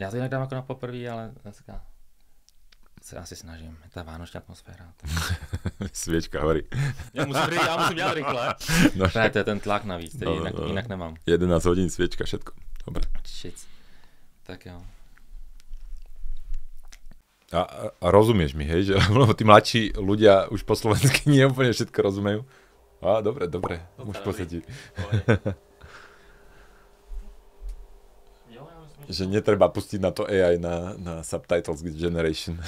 Ja to inak dám ako na poprvý, ale dneska sa asi snažím. Je Tá vánočná atmosféra. Tak... Sviečka horí. Ja musím, ri- ja musím jať rýchle. No, však... to je ten tlak navíc, no, inak, no. no. inak nemám. 11 hodín, sviečka, všetko. Dobre. Shit. Tak jo. A, a rozumieš mi, hej, že lebo tí mladší ľudia už po slovensky nie úplne všetko rozumejú. A dobre, dobre, už posadí. podstate. že netreba pustiť na to AI na, na subtitles generation.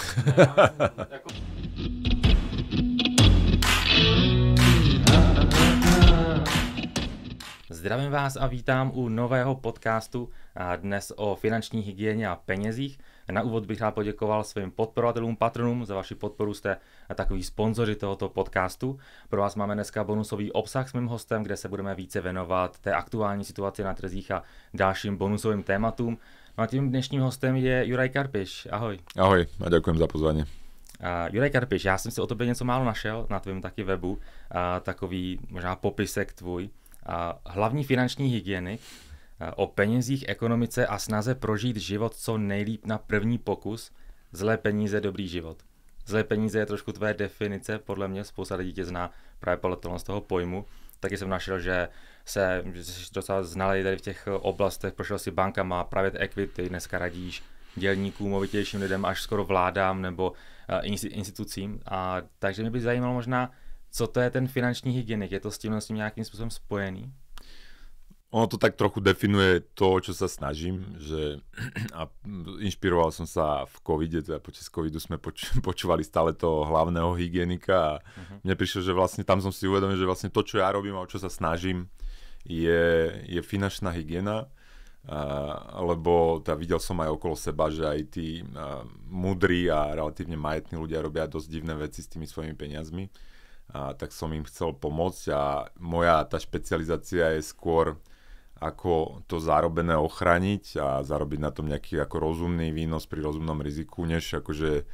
Zdravím vás a vítám u nového podcastu dnes o finanční hygieně a penězích. Na úvod bych rád poděkoval svým podporovatelům patronům, za vaši podporu jste takový sponzoři tohoto podcastu. Pro vás máme dneska bonusový obsah s mým hostem, kde se budeme více věnovat té aktuální situaci na trzích a dalším bonusovým tématům. No a tím dnešním hostem je Juraj Karpiš. Ahoj. Ahoj a ďakujem za pozvání. Uh, Juraj Karpiš, já jsem si o tobě něco málo našel na tvém taky webu, uh, takový možná popisek tvůj. Uh, hlavní finanční hygienik, o penězích, ekonomice a snaze prožít život co nejlíp na první pokus. Zlé peníze, dobrý život. Zlé peníze je trošku tvé definice, podle mě spousta lidí tě zná právě podle z toho pojmu. Taky jsem našel, že se že jsi docela znali tady v těch oblastech, prošel si bankama, právě equity, dneska radíš dělníkům, movitějším lidem, až skoro vládám nebo eh, institucím. A takže mě by zajímalo možná, co to je ten finanční hygienik, je to s tím, s tím nějakým způsobem spojený? ono to tak trochu definuje to, čo sa snažím, že a inšpiroval som sa v covide, teda počas covidu sme poč- počúvali stále toho hlavného hygienika a uh-huh. mne prišlo, že vlastne tam som si uvedomil, že vlastne to, čo ja robím a o čo sa snažím, je, je finančná hygiena, a, lebo teda videl som aj okolo seba, že aj tí a, mudrí a relatívne majetní ľudia robia dosť divné veci s tými svojimi peniazmi, a, tak som im chcel pomôcť a moja tá špecializácia je skôr ako to zarobené ochraniť a zarobiť na tom nejaký ako rozumný výnos pri rozumnom riziku, než akože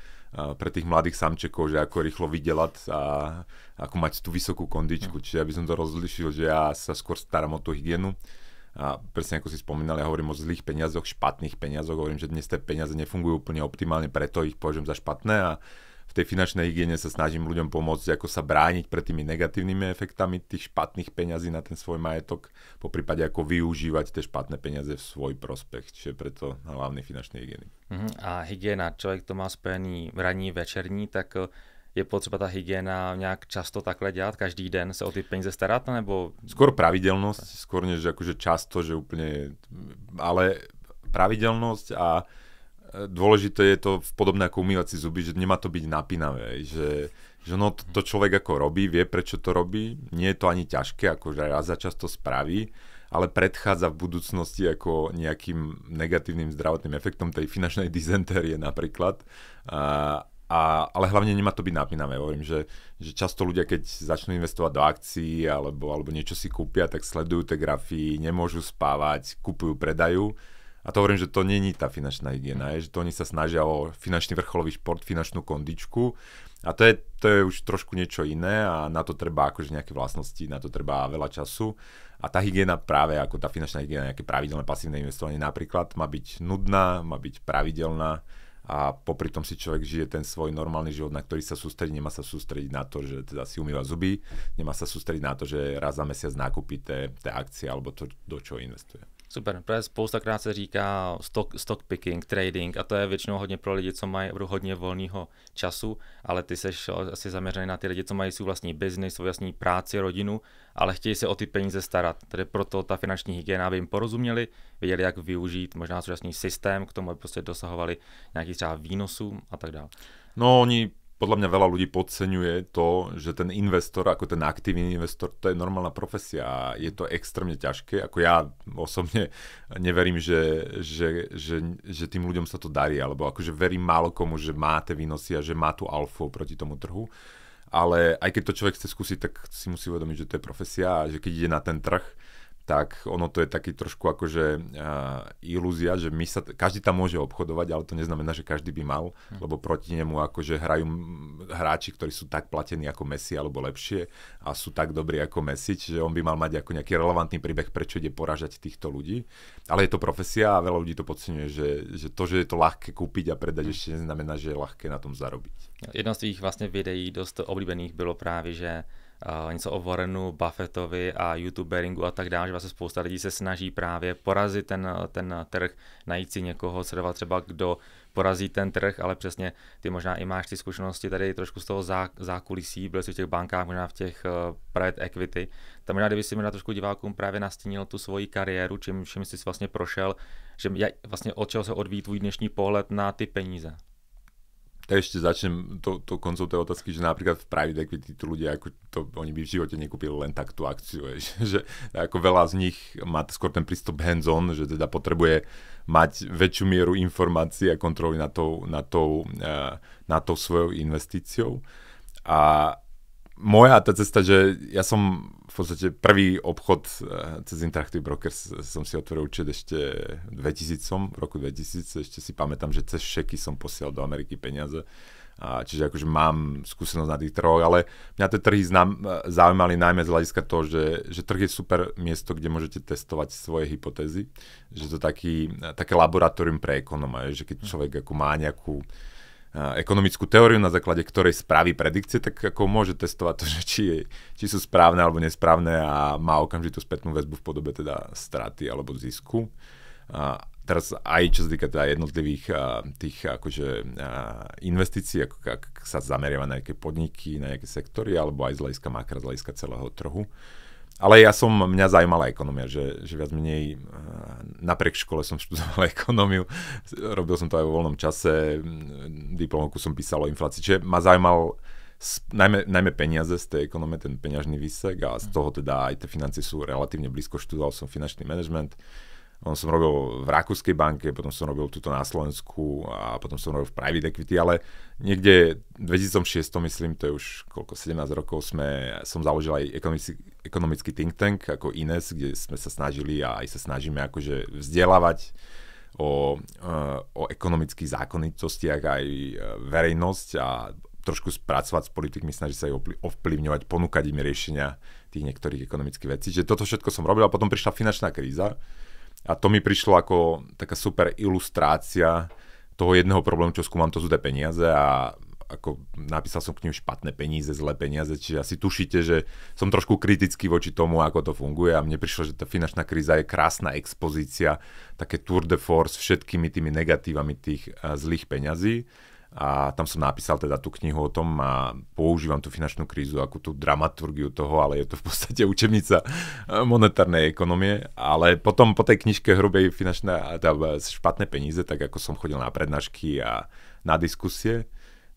pre tých mladých samčekov, že ako rýchlo vydelať a ako mať tú vysokú kondičku. Mm. Čiže ja by som to rozlišil, že ja sa skôr starám o tú hygienu. A presne ako si spomínal, ja hovorím o zlých peniazoch, špatných peniazoch, hovorím, že dnes tie peniaze nefungujú úplne optimálne, preto ich považujem za špatné a v tej finančnej hygiene sa snažím ľuďom pomôcť, ako sa brániť pred tými negatívnymi efektami tých špatných peňazí na ten svoj majetok, po prípade ako využívať tie špatné peniaze v svoj prospech, čiže preto hlavne finančnej hygieny. Uh-huh. Mhm, a hygiena, člověk to má spojený ranní, večerní, tak eh, je potřeba ta hygiena nějak často takhle dělat, každý den se o ty peniaze starat, nebo... Skôr pravidelnosť, skôr než akože často, že úplne, ale pravidelnosť a dôležité je to podobné ako umývací zuby, že nemá to byť napínavé, že, že no to, to človek ako robí, vie prečo to robí, nie je to ani ťažké, že raz za čas to spraví, ale predchádza v budúcnosti ako nejakým negatívnym zdravotným efektom tej finančnej dizentérie napríklad. A, a, ale hlavne nemá to byť napínavé. Hovorím, že, že často ľudia, keď začnú investovať do akcií alebo, alebo niečo si kúpia, tak sledujú tie grafy, nemôžu spávať, kúpujú, predajú a to hovorím, že to není tá finančná hygiena, je, že to oni sa snažia o finančný vrcholový šport, finančnú kondičku a to je, to je už trošku niečo iné a na to treba akože nejaké vlastnosti, na to treba veľa času. A tá hygiena práve ako tá finančná hygiena, nejaké pravidelné pasívne investovanie napríklad, má byť nudná, má byť pravidelná a popri tom si človek žije ten svoj normálny život, na ktorý sa sústredí, nemá sa sústrediť na to, že teda si umýva zuby, nemá sa sústrediť na to, že raz za mesiac nakúpi tie, tie akcie alebo to, do čoho investuje. Super, protože krát se říká stock, stock picking, trading a to je většinou hodně pro lidi, co mají hodně volného času, ale ty seš asi zaměřený na ty lidi, co mají svůj vlastní biznis, svou vlastní práci, rodinu, ale chtějí se o ty peníze starat. Tedy proto ta finanční hygiena, aby jim porozuměli, věděli, jak využít možná současný systém k tomu, aby prostě dosahovali nějakých třeba výnosů a tak dále. No oni podľa mňa veľa ľudí podceňuje to, že ten investor, ako ten aktívny investor, to je normálna profesia a je to extrémne ťažké. Ako ja osobne neverím, že, že, že, že tým ľuďom sa to darí, alebo akože verím málo komu, že má tie výnosy a že má tú alfu proti tomu trhu. Ale aj keď to človek chce skúsiť, tak si musí uvedomiť, že to je profesia a že keď ide na ten trh, tak ono to je taký trošku akože uh, ilúzia, že my sa, každý tam môže obchodovať, ale to neznamená, že každý by mal, hm. lebo proti nemu akože hrajú hráči, ktorí sú tak platení ako Messi alebo lepšie a sú tak dobrí ako Messi, čiže on by mal mať ako nejaký relevantný príbeh, prečo ide poražať týchto ľudí. Ale je to profesia a veľa ľudí to podceňuje, že, že to, že je to ľahké kúpiť a predať, hm. ešte neznamená, že je ľahké na tom zarobiť. Jedno z tých vlastne videí dosť oblíbených bylo právě, že Uh, něco o Warrenu, Buffettovi a youtuberingu a tak dále, že vlastně spousta lidí se snaží právě porazit ten, ten trh, najít si někoho, sledovat třeba, kdo porazí ten trh, ale přesně ty možná i máš ty zkušenosti tady trošku z toho zákulisí, byl jsi v těch bankách, možná v těch uh, private equity, tam možná kdyby si možná trošku divákům právě nastínil tu svoji kariéru, čím, čím jsi vlastně prošel, že vlastně od čeho se odvíjí tvůj dnešní pohled na ty peníze ešte začnem to, to koncov tej otázky, že napríklad v private equity tu ľudia, ako to, oni by v živote nekúpili len tak tú akciu, je, že ako veľa z nich má skôr ten prístup hands-on, že teda potrebuje mať väčšiu mieru informácií a kontroly nad tou, na tou, eh, na tou svojou investíciou. A, moja tá cesta, že ja som v podstate prvý obchod eh, cez Interactive Brokers eh, som si otvoril účet ešte 2000 som, v roku 2000, ešte si pamätám, že cez šeky som posielal do Ameriky peniaze. A čiže akože mám skúsenosť na tých trhoch, ale mňa tie trhy znam, eh, zaujímali najmä z hľadiska toho, že, že trh je super miesto, kde môžete testovať svoje hypotézy. Že to taký, také laboratórium pre ekonoma, že keď človek ako má nejakú uh, ekonomickú teóriu, na základe ktorej spraví predikcie, tak ako môže testovať to, že či, je, či sú správne alebo nesprávne a má okamžitú spätnú väzbu v podobe teda straty alebo zisku. A teraz aj čo sa týka teda jednotlivých a, tých akože a, investícií, ako, ak sa zameriava na nejaké podniky, na nejaké sektory, alebo aj z hľadiska makra, z hľadiska celého trhu. Ale ja som, mňa zaujímala ekonomia, že, že viac menej eh, napriek škole som študoval ekonómiu, robil som to aj vo voľnom čase, mm, diplomovku som písal o inflácii, čiže ma zaujímal najmä, najmä peniaze z tej ekonomie, ten peňažný výsek a z mhm. toho teda aj tie financie sú relatívne blízko, študoval som finančný management. On som robil v Rakúskej banke, potom som robil tuto na Slovensku a potom som robil v private equity, ale niekde v 2006, myslím, to je už koľko, 17 rokov, sme, som založil aj ekonomický, ekonomický think tank ako Ines, kde sme sa snažili a aj sa snažíme akože vzdelávať o, eh, o ekonomických zákonitostiach aj eh, verejnosť a trošku spracovať s politikmi, snaží sa ich ovplyvňovať, ponúkať im riešenia tých niektorých ekonomických vecí. Čiže toto všetko som robil a potom prišla finančná kríza, a to mi prišlo ako taká super ilustrácia toho jedného problému, čo skúmam, to sú tie peniaze a ako napísal som k ním špatné peniaze, zlé peniaze, čiže asi tušíte, že som trošku kritický voči tomu, ako to funguje a mne prišlo, že tá finančná kríza je krásna expozícia, také tour de force všetkými tými negatívami tých eh, zlých peňazí a tam som napísal teda tú knihu o tom a používam tú finančnú krízu ako tú dramaturgiu toho, ale je to v podstate učebnica eh, monetárnej ekonomie, ale potom po tej knižke hrubej finančné, teda špatné peníze, tak ako som chodil na prednášky a na diskusie,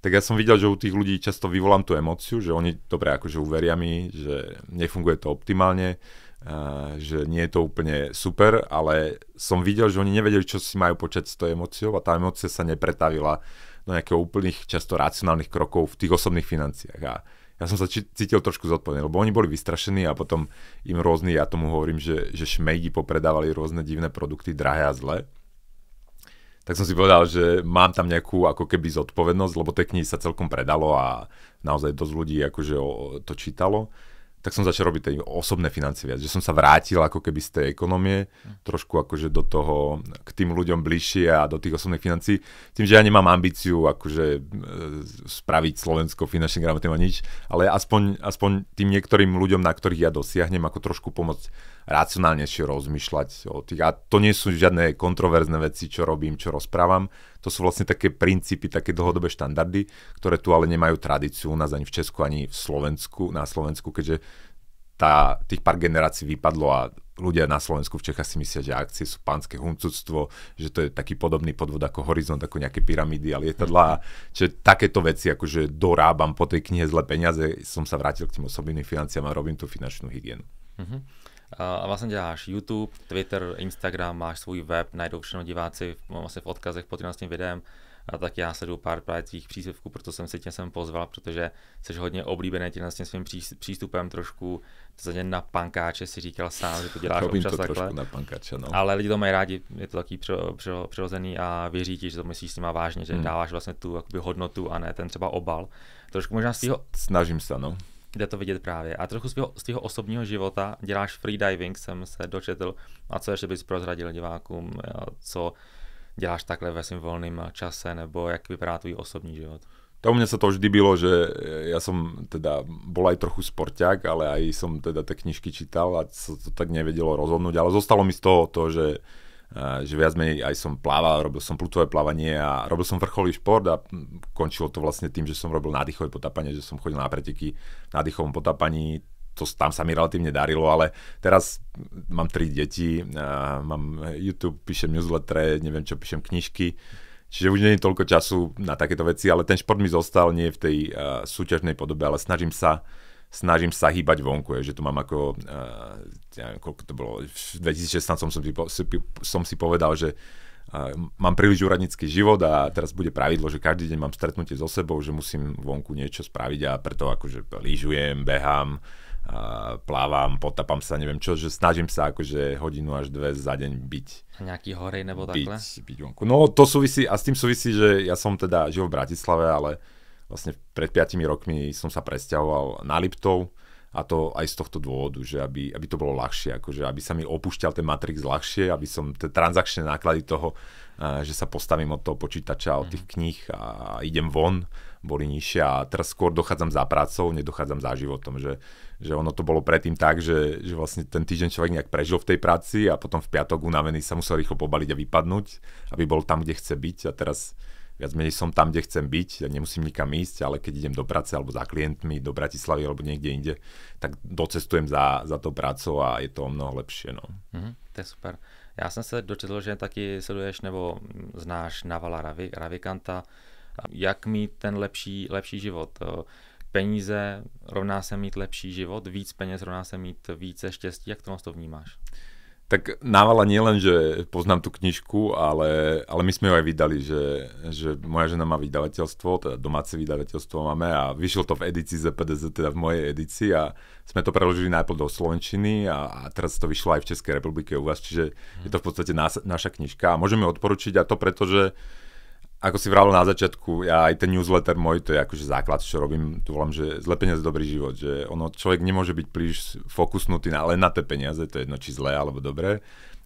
tak ja som videl, že u tých ľudí často vyvolám tú emociu, že oni, dobre, akože uveria mi, že nefunguje to optimálne, eh, že nie je to úplne super, ale som videl, že oni nevedeli, čo si majú počať s tou emóciou a tá emócia sa nepretavila nejakých úplných, často racionálnych krokov v tých osobných financiách. A ja som sa či- cítil trošku zodpovedný, lebo oni boli vystrašení a potom im rôzni, ja tomu hovorím, že, že šmejdi popredávali rôzne divné produkty, drahé a zlé. Tak som si povedal, že mám tam nejakú ako keby zodpovednosť, lebo tej knihy sa celkom predalo a naozaj dosť ľudí akože o, to čítalo tak som začal robiť tie osobné financie viac, že som sa vrátil ako keby z tej ekonomie, trošku akože do toho, k tým ľuďom bližšie a do tých osobných financií. Tým, že ja nemám ambíciu akože e, spraviť Slovensko finančne a nič, ale aspoň, aspoň tým niektorým ľuďom, na ktorých ja dosiahnem, ako trošku pomôcť racionálnejšie rozmýšľať o tých. A to nie sú žiadne kontroverzné veci, čo robím, čo rozprávam. To sú vlastne také princípy, také dlhodobé štandardy, ktoré tu ale nemajú tradíciu u nás ani v Česku, ani v Slovensku, na Slovensku, keďže tá, tých pár generácií vypadlo a ľudia na Slovensku v Čechách si myslia, že akcie sú pánske huncudstvo, že to je taký podobný podvod ako Horizont, ako nejaké pyramídy a lietadlá. Čiže takéto veci, akože dorábam po tej knihe zle peniaze, som sa vrátil k tým osobným financiám a robím tú finančnú hygienu. Mm-hmm. A vlastně děláš YouTube, Twitter, Instagram, máš svůj web, najdou všechno diváci vlastně v odkazech pod tím videem. A tak já sleduju pár právě tvých příspěvků, proto jsem se tě sem pozval, protože jsi hodně oblíbený tím vlastně svým přístupem trošku, to za na pankáče si říkal sám, že to děláš Robím občas to takhle. trošku na pankáče, no. Ale lidi to mají rádi, je to taký přirozený a věří ti, že to myslíš s nima vážně, že hmm. dáváš vlastně tu jakoby, hodnotu a ne ten třeba obal. Trošku možná z toho. Snažím se, no kde to vidět právě. A trochu z toho osobního života děláš freediving, jsem se dočetl. A co ještě bys prozradil divákům, co děláš takhle ve svým volným čase, nebo jak vypadá tvůj osobní život? To u mňa sa to vždy bylo, že ja som teda bol aj trochu sporťák, ale aj som teda tie knižky čítal a sa to tak nevedelo rozhodnúť, ale zostalo mi z toho to, že že viac menej aj som plával, robil som plutové plávanie a robil som vrcholý šport a končilo to vlastne tým, že som robil nádychové potápanie, že som chodil na preteky na dýchovom potápaní, to tam sa mi relatívne darilo, ale teraz mám tri deti, mám YouTube, píšem newsletter, neviem čo, píšem knižky, Čiže už nie je toľko času na takéto veci, ale ten šport mi zostal nie v tej uh, súťažnej podobe, ale snažím sa uh, snažím sa hýbať vonku, je, že tu mám ako, uh, neviem, koľko to bolo, v 2016 som si, som si povedal, že uh, mám príliš úradnícky život a teraz bude pravidlo, že každý deň mám stretnutie so sebou, že musím vonku niečo spraviť a preto akože lyžujem, behám, uh, plávam, potapám sa, neviem čo, že snažím sa akože hodinu až dve za deň byť. Nejaký horej nebo takhle? Byť, byť vonku. No to súvisí, a s tým súvisí, že ja som teda žil v Bratislave, ale vlastne pred 5 rokmi som sa presťahoval na Liptov a to aj z tohto dôvodu, že aby, aby to bolo ľahšie, akože aby sa mi opúšťal ten Matrix ľahšie, aby som tie transakčné náklady toho, že sa postavím od toho počítača, od tých mhm. kníh a idem von, boli nižšie a teraz skôr dochádzam za prácou, nedochádzam za životom, že, že ono to bolo predtým tak, že, že vlastne ten týždeň človek nejak prežil v tej práci a potom v piatok unavený sa musel rýchlo pobaliť a vypadnúť, aby bol tam, kde chce byť a teraz viac menej som tam, kde chcem byť, ja nemusím nikam ísť, ale keď idem do práce alebo za klientmi do Bratislavy alebo niekde inde, tak docestujem za, za to prácou a je to o mnoho lepšie. No. Mm, to je super. Já jsem se dočetl, že taky sleduješ nebo mm, znáš Navala Ravi, Ravikanta, jak mít ten lepší, lepší život. Peníze rovná se mít lepší život, víc peněz rovná se mít více štěstí. Jak to to vnímáš? Tak Návala nie len, že poznám tú knižku, ale, ale my sme ju aj vydali, že, že moja žena má vydavateľstvo, teda domáce vydavateľstvo máme a vyšiel to v edícii ZPDZ, teda v mojej edícii a sme to preložili najprv do Slovenčiny a, a teraz to vyšlo aj v Českej republike u vás, čiže je to v podstate nás, naša knižka a môžeme ju odporučiť a to preto, že ako si vravil na začiatku, ja aj ten newsletter môj, to je akože základ, čo robím, tu volám, že zle peniaze, dobrý život, že ono, človek nemôže byť príliš fokusnutý na, len na tie peniaze, to je jedno, či zlé alebo dobré,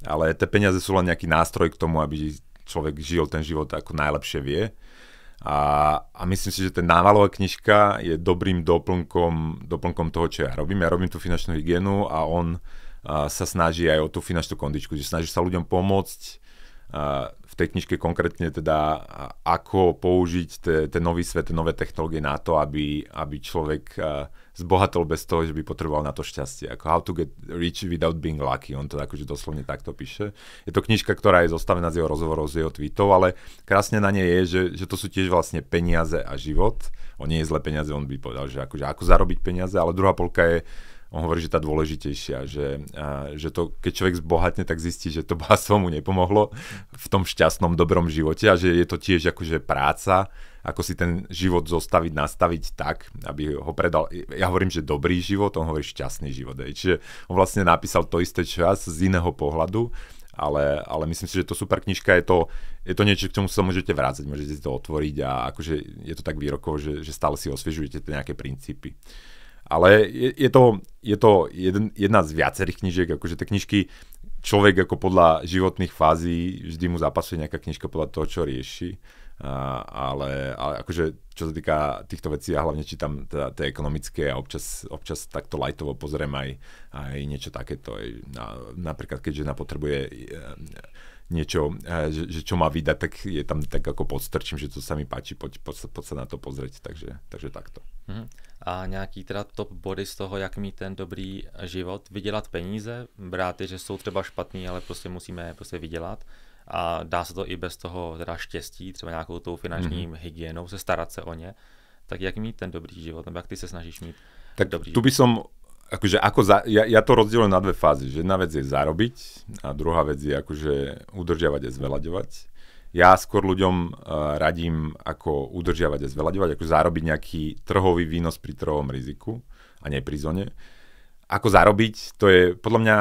ale tie peniaze sú len nejaký nástroj k tomu, aby človek žil ten život ako najlepšie vie. A, a myslím si, že ten návalová knižka je dobrým doplnkom, doplnkom toho, čo ja robím. Ja robím tú finančnú hygienu a on a, sa snaží aj o tú finančnú kondičku, že snaží sa ľuďom pomôcť v tej knižke konkrétne teda, ako použiť ten nový svet, nové technológie na to, aby, aby človek zbohatol bez toho, že by potreboval na to šťastie. Ako How to get rich without being lucky, on to akože doslovne takto píše. Je to knižka, ktorá je zostavená z jeho rozhovorov, z jeho tweetov, ale krásne na nej je, že, že to sú tiež vlastne peniaze a život. On nie je zle peniaze, on by povedal, že akože ako zarobiť peniaze, ale druhá polka je on hovorí, že tá dôležitejšia, že, a, že to, keď človek zbohatne, tak zistí, že to bohatstvo mu nepomohlo v tom šťastnom, dobrom živote a že je to tiež akože práca, ako si ten život zostaviť, nastaviť tak, aby ho predal, ja hovorím, že dobrý život, on hovorí šťastný život. Aj. Čiže on vlastne napísal to isté čas z iného pohľadu, ale, ale myslím si, že to super knižka je to, je to niečo, k čomu sa môžete vrácať, môžete si to otvoriť a akože je to tak výrokov, že, že stále si osviežujete tie nejaké princípy. Ale je, je to, je to jeden, jedna z viacerých knižiek, akože tie knižky človek ako podľa životných fází, vždy mu zapasuje nejaká knižka podľa toho, čo rieši. A, ale, ale akože čo sa týka týchto vecí, ja hlavne čítam teda tie ekonomické a občas, občas takto lajtovo pozriem aj, aj niečo takéto. Aj, na, napríklad, keď žena potrebuje e, niečo, e, že, že čo má vydať, tak je tam tak ako podstrčím, že to sa mi páči, poď, poď, poď sa na to pozrieť, takže, takže takto. Mhm a nějaký teda top body z toho, jak mít ten dobrý život, vydělat peníze, brát je, že jsou třeba špatný, ale prostě musíme je prostě vydělat a dá se to i bez toho teda štěstí, třeba nějakou tou finanční mm-hmm. hygienou, se starat se o ně, tak jak mít ten dobrý život, nebo jak ty se snažíš mít tak dobrý tu by som akože ako za, ja, ja to rozdielujem na dve fázy. Že jedna vec je zarobiť a druhá vec je akože udržiavať a zvelaďovať. Ja skôr ľuďom eh, radím, ako udržiavať a zveľaďovať, ako zarobiť nejaký trhový výnos pri trhovom riziku a nie pri zóne. Ako zarobiť, to je podľa mňa,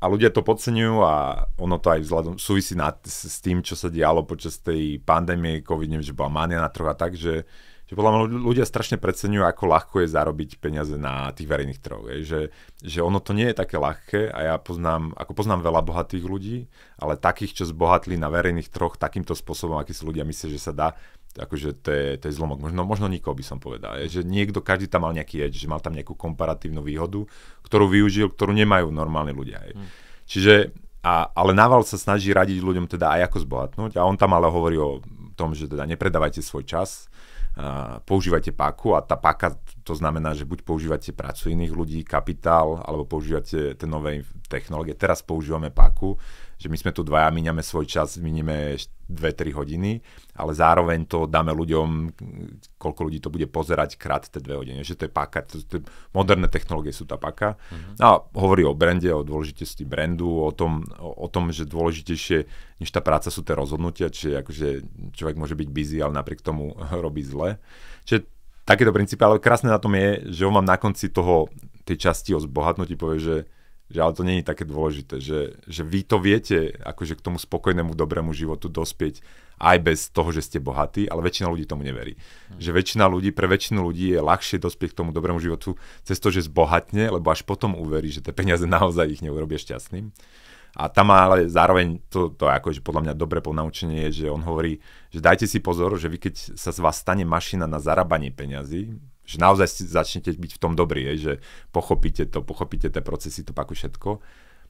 a ľudia to podceňujú a ono to aj vzhľadom súvisí na, s, s tým, čo sa dialo počas tej pandémie, covid neviem, že bola mania na trhu a tak, že že podľa mňa ľudia strašne preceňujú, ako ľahko je zarobiť peniaze na tých verejných trhoch. že, že ono to nie je také ľahké a ja poznám, ako poznám veľa bohatých ľudí, ale takých, čo zbohatli na verejných troch takýmto spôsobom, aký si ľudia myslia, že sa dá, akože to je, to je zlomok. Možno, možno nikoho by som povedal. Je, že niekto, každý tam mal nejaký edge, že mal tam nejakú komparatívnu výhodu, ktorú využil, ktorú nemajú normálni ľudia. Je. Hmm. Čiže, a, ale Naval sa snaží radiť ľuďom teda aj ako zbohatnúť a on tam ale hovorí o tom, že teda nepredávajte svoj čas, používajte páku a tá páka to znamená, že buď používate prácu iných ľudí, kapitál, alebo používate tie nové technológie. Teraz používame páku, že my sme tu dvaja, míňame svoj čas, minieme 2-3 hodiny, ale zároveň to dáme ľuďom, koľko ľudí to bude pozerať, krát tie 2 hodiny. Že to je páka. to, to, moderné technológie sú tá páka. Uh-huh. A hovorí o brande, o dôležitosti brandu, o tom, o, o tom, že dôležitejšie než tá práca sú tie rozhodnutia, čiže akože človek môže byť busy, ale napriek tomu robí zle. Čiže takéto princípy, ale krásne na tom je, že on vám na konci toho, tej časti o zbohatnutí povie, že, že ale to nie je také dôležité, že, že vy to viete akože k tomu spokojnému, dobrému životu dospieť aj bez toho, že ste bohatí, ale väčšina ľudí tomu neverí. Hm. Že väčšina ľudí, pre väčšinu ľudí je ľahšie dospieť k tomu dobrému životu cez to, že zbohatne, lebo až potom uverí, že tie peniaze naozaj ich neurobia šťastným. A tam má ale zároveň to, to akože podľa mňa dobre ponaučenie je, že on hovorí, že dajte si pozor, že vy keď sa z vás stane mašina na zarábanie peňazí, že naozaj začnete byť v tom dobrý, je, že pochopíte to, pochopíte tie procesy, to pak všetko,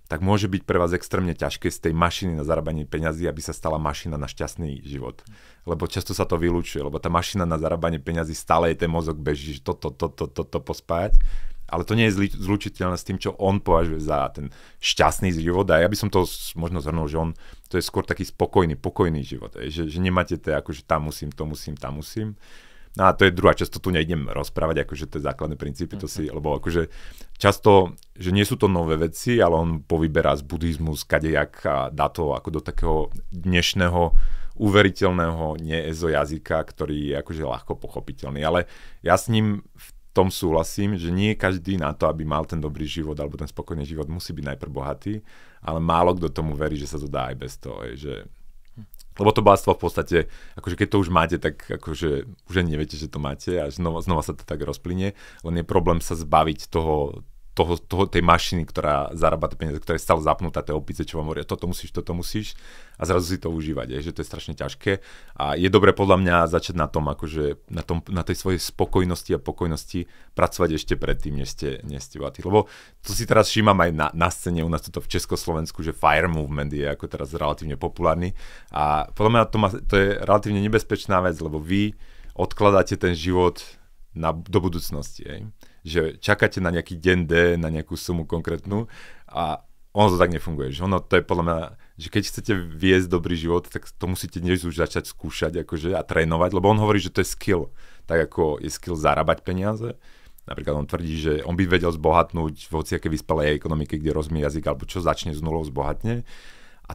tak môže byť pre vás extrémne ťažké z tej mašiny na zarábanie peňazí, aby sa stala mašina na šťastný život. Lebo často sa to vylúčuje, lebo tá mašina na zarábanie peňazí stále je ten mozog beží, že toto, toto, toto, toto pospájať ale to nie je zlučiteľné s tým, čo on považuje za ten šťastný život a ja by som to možno zhrnul, že on to je skôr taký spokojný, pokojný život, že, že nemáte to, akože tam musím, to musím, tam musím. No a to je druhá často tu nejdem rozprávať, akože tie základné princípy, to si, mhm. lebo akože často, že nie sú to nové veci, ale on povyberá z buddhizmu, z kadejak a dá to ako do takého dnešného uveriteľného nie jazyka, ktorý je akože ľahko pochopiteľný. Ale ja s ním v tom súhlasím, že nie každý na to, aby mal ten dobrý život alebo ten spokojný život, musí byť najprv bohatý, ale málo kto tomu verí, že sa to dá aj bez toho. Je, že... Lebo to bohatstvo v podstate, akože keď to už máte, tak akože už ani neviete, že to máte a znova, znova sa to tak rozplynie, len je problém sa zbaviť toho, toho, toho, tej mašiny, ktorá zarába tie peniaze, ktorá je stále zapnutá, tie opice, čo vám hovoria, toto musíš, toto musíš a zrazu si to užívať, je, že to je strašne ťažké a je dobré podľa mňa začať na tom, akože na, tom, na tej svojej spokojnosti a pokojnosti pracovať ešte predtým, než ste, než ste vatí. Lebo to si teraz všímam aj na, na scéne u nás toto v Československu, že fire movement je ako teraz relatívne populárny a podľa mňa to, má, to je relatívne nebezpečná vec, lebo vy odkladáte ten život na, do budúcnosti. Je že čakáte na nejaký deň D, na nejakú sumu konkrétnu a ono to tak nefunguje. Že ono to je podľa mňa, že keď chcete viesť dobrý život, tak to musíte dnes už začať skúšať akože, a trénovať, lebo on hovorí, že to je skill. Tak ako je skill zarábať peniaze, Napríklad on tvrdí, že on by vedel zbohatnúť v hociakej vyspelej ekonomike, kde rozumie jazyk, alebo čo začne z nulou zbohatne.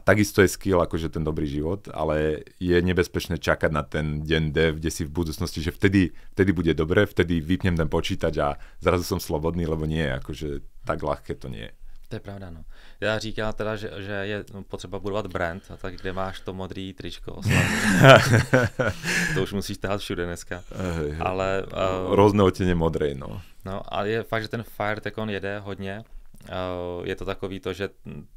A takisto je skill akože ten dobrý život, ale je nebezpečné čakať na ten deň D, kde si v budúcnosti, že vtedy, vtedy bude dobre, vtedy vypnem ten počítač a zrazu som slobodný, lebo nie, akože tak ľahké to nie je. To je pravda, no. Já říkám teda, že, že je no, potřeba budovat brand, a tak kde máš to modrý tričko. to už musíš tahat všude dneska. ale, uh, Rôzne odtenie modrej, no. No, ale je fakt, že ten fire Tekon jede hodně Eh, je to takový to, že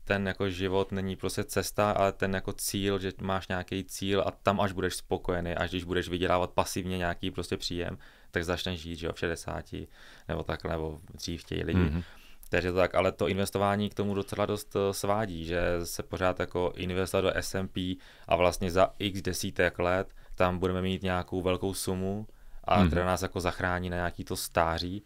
ten jako život není prostě cesta, ale ten jako cíl, že máš nějaký cíl a tam až budeš spokojený, až když budeš vydělávat pasivně nějaký prostě příjem, tak začneš žít, že jo, v 60 nebo tak, nebo dřív chtějí lidi. Mm-hmm. Takže to tak, ale to investování k tomu docela dost eh, svádí, že se pořád jako investovat do S&P a vlastně za x desítek let tam budeme mít nějakou velkou sumu a mm-hmm. která nás jako zachrání na nějaký to stáří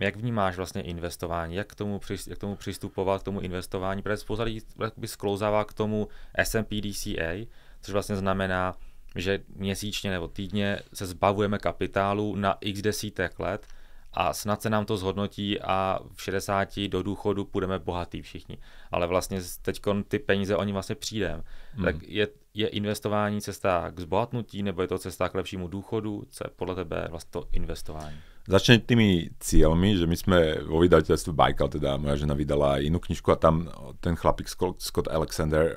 Jak vnímáš vlastně investování? Jak k tomu, jak tomu přistupovat, k tomu investování? Protože spousta lidí sklouzává k tomu S&P DCA, což vlastně znamená, že měsíčně nebo týdně se zbavujeme kapitálu na x desítek let a snad se nám to zhodnotí a v 60 do důchodu půjdeme bohatý všichni. Ale vlastně teď ty peníze o ní vlastně přijdeme. Hmm. Tak je, je investování cesta k zbohatnutí nebo je to cesta k lepšímu důchodu? Co je podle tebe vlastně to investování? Začne tými cieľmi, že my sme vo vydateľstve Bajkal, teda moja žena vydala inú knižku a tam ten chlapík Scott Alexander, uh,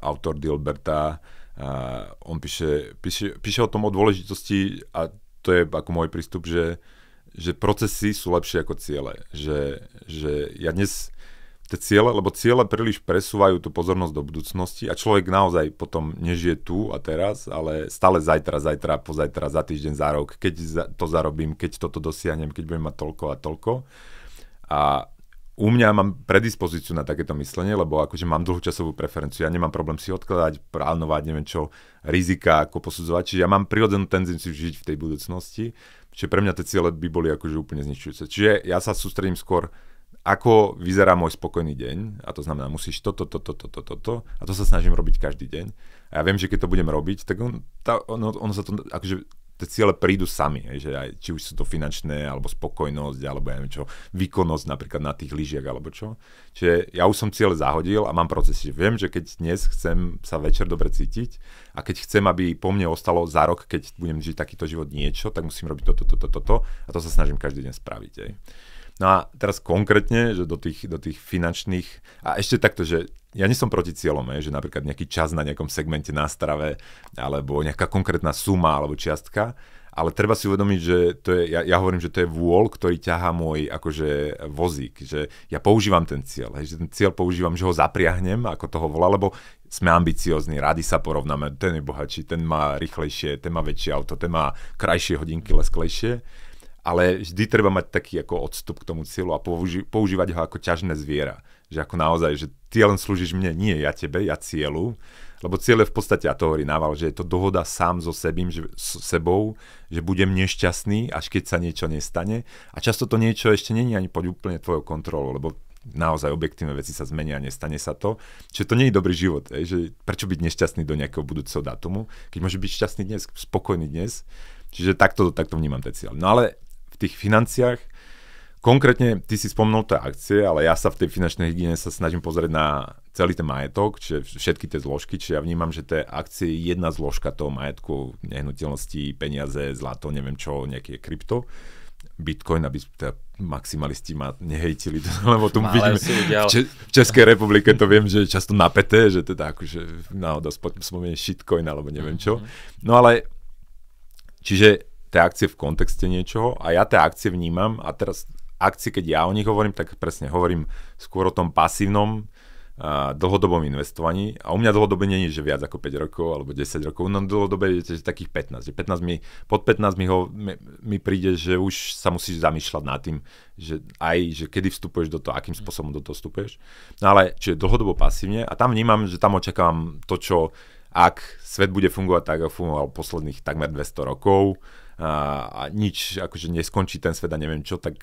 autor Dilberta, uh, on píše, píše, píše o tom o dôležitosti a to je ako môj prístup, že, že procesy sú lepšie ako ciele. Že, že ja dnes tie ciele, lebo ciele príliš presúvajú tú pozornosť do budúcnosti a človek naozaj potom nežije tu a teraz, ale stále zajtra, zajtra, pozajtra, za týždeň, za rok, keď to zarobím, keď toto dosiahnem, keď budem mať toľko a toľko. A u mňa mám predispozíciu na takéto myslenie, lebo akože mám dlhú časovú preferenciu. Ja nemám problém si odkladať, plánovať, neviem čo, rizika, ako posudzovať. Čiže ja mám prirodzenú tendenciu žiť v tej budúcnosti. Čiže pre mňa tie ciele by boli akože úplne zničujúce. Čiže ja sa sústredím skôr ako vyzerá môj spokojný deň, a to znamená, musíš toto, toto, toto, toto, to, a to sa snažím robiť každý deň. A ja viem, že keď to budem robiť, tak on, tá, ono, ono sa to, akože tie ciele prídu sami, hej, že aj, či už sú to finančné, alebo spokojnosť, alebo ja neviem čo, výkonnosť napríklad na tých lyžiach, alebo čo. Čiže ja už som ciele zahodil a mám proces, že viem, že keď dnes chcem sa večer dobre cítiť a keď chcem, aby po mne ostalo za rok, keď budem žiť takýto život niečo, tak musím robiť toto, toto, toto, toto a to sa snažím každý deň spraviť. Hej. No a teraz konkrétne, že do tých, do tých finančných, a ešte takto, že ja nie som proti cieľom, že napríklad nejaký čas na nejakom segmente na strave, alebo nejaká konkrétna suma alebo čiastka, ale treba si uvedomiť, že to je, ja, ja hovorím, že to je vôľ, ktorý ťahá môj akože vozík, že ja používam ten cieľ, že ten cieľ používam, že ho zapriahnem, ako toho volá, lebo sme ambiciozni, rádi sa porovnáme, ten je bohatší, ten má rýchlejšie, ten má väčšie auto, ten má krajšie hodinky, lesklejšie ale vždy treba mať taký ako odstup k tomu cieľu a použi- používať ho ako ťažné zviera. Že ako naozaj, že ty len slúžiš mne, nie ja tebe, ja cieľu. Lebo cieľ je v podstate, a to hovorí Naval, že je to dohoda sám so sebým, že, s sebou, že budem nešťastný, až keď sa niečo nestane. A často to niečo ešte není ani pod úplne tvojou kontrolou, lebo naozaj objektívne veci sa zmenia a nestane sa to. Čiže to nie je dobrý život. Je, že prečo byť nešťastný do nejakého budúceho datumu, keď môže byť šťastný dnes, spokojný dnes. Čiže takto, takto vnímam ten cieľ. No ale v tých financiách. Konkrétne, ty si spomnul tie akcie, ale ja sa v tej finančnej hygiene sa snažím pozrieť na celý ten majetok, čiže všetky tie zložky, čiže ja vnímam, že tie akcie je jedna zložka toho majetku, nehnuteľnosti, peniaze, zlato, neviem čo, nejaké krypto. Bitcoin, aby teda maximalisti ma nehejtili, lebo tu vidím, v, Če- v Českej republike to viem, že je často napäté, že teda akože náhoda spomenie shitcoin alebo neviem čo. Mhm. No ale čiže tie akcie v kontexte niečoho a ja tie akcie vnímam a teraz akcie, keď ja o nich hovorím, tak presne hovorím skôr o tom pasívnom a dlhodobom investovaní a u mňa dlhodobé nie je, že viac ako 5 rokov alebo 10 rokov, no dlhodobé je že takých 15, že 15 mi, pod 15 mi, ho, mi, mi príde, že už sa musíš zamýšľať nad tým, že aj, že kedy vstupuješ do toho, akým spôsobom do toho vstupuješ, no ale čiže dlhodobo pasívne a tam vnímam, že tam očakávam to, čo ak svet bude fungovať tak, ako fungoval posledných takmer 200 rokov, a, a nič, akože neskončí ten svet a neviem čo, tak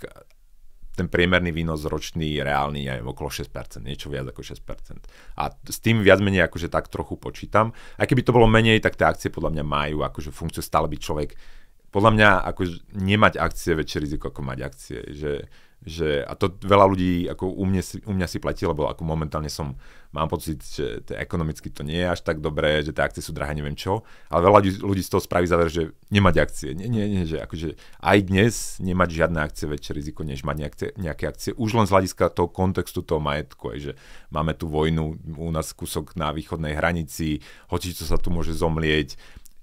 ten priemerný výnos ročný, reálny, je okolo 6%, niečo viac ako 6%. A s tým viac menej akože tak trochu počítam. Aj keby to bolo menej, tak tie akcie podľa mňa majú akože funkciu, stále by človek, podľa mňa akože nemať akcie je väčšie riziko ako mať akcie, že, že a to veľa ľudí ako u, mne, u mňa si platí, lebo ako momentálne som mám pocit, že to ekonomicky to nie je až tak dobré, že tie akcie sú drahé, neviem čo, ale veľa ľudí, z toho spraví záver, že nemať akcie. Nie, nie, nie, že akože aj dnes nemať žiadne akcie väčšie riziko, než mať nejaké, nejaké akcie, už len z hľadiska toho kontextu toho majetku, aj, že máme tu vojnu u nás kúsok na východnej hranici, hoci čo sa tu môže zomlieť,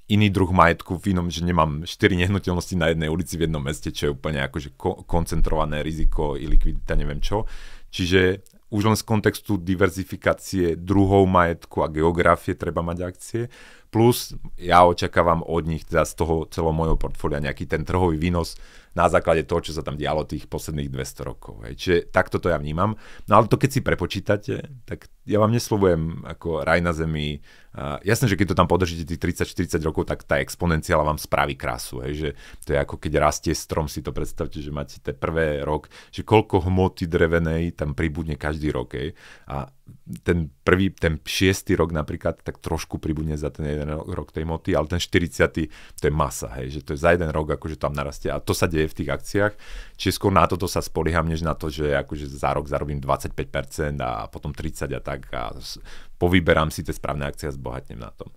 iný druh majetku v inom, že nemám 4 nehnuteľnosti na jednej ulici v jednom meste, čo je úplne akože ko- koncentrované riziko i likvidita, neviem čo. Čiže už len z kontextu diverzifikácie druhov majetku a geografie treba mať akcie, plus ja očakávam od nich teda z toho celého môjho portfólia nejaký ten trhový výnos na základe toho, čo sa tam dialo tých posledných 200 rokov. Hej. Čiže takto to ja vnímam. No ale to keď si prepočítate, tak ja vám neslovujem ako raj na zemi. Uh, jasné, že keď to tam podržíte tých 30-40 rokov, tak tá exponenciála vám spraví krásu. Hej, že to je ako keď rastie strom, si to predstavte, že máte ten prvé rok, že koľko hmoty drevenej tam pribudne každý rok. Hej. A ten prvý, ten šiestý rok napríklad, tak trošku pribudne za ten jeden rok tej moty, ale ten 40. to je masa, hej, že to je za jeden rok akože tam narastie a to sa deje v tých akciách, čiže skôr na toto sa spolíham, než na to, že akože za rok zarobím 25% a potom 30 a tak, tak a povyberám si tie správne akcie a zbohatnem na tom.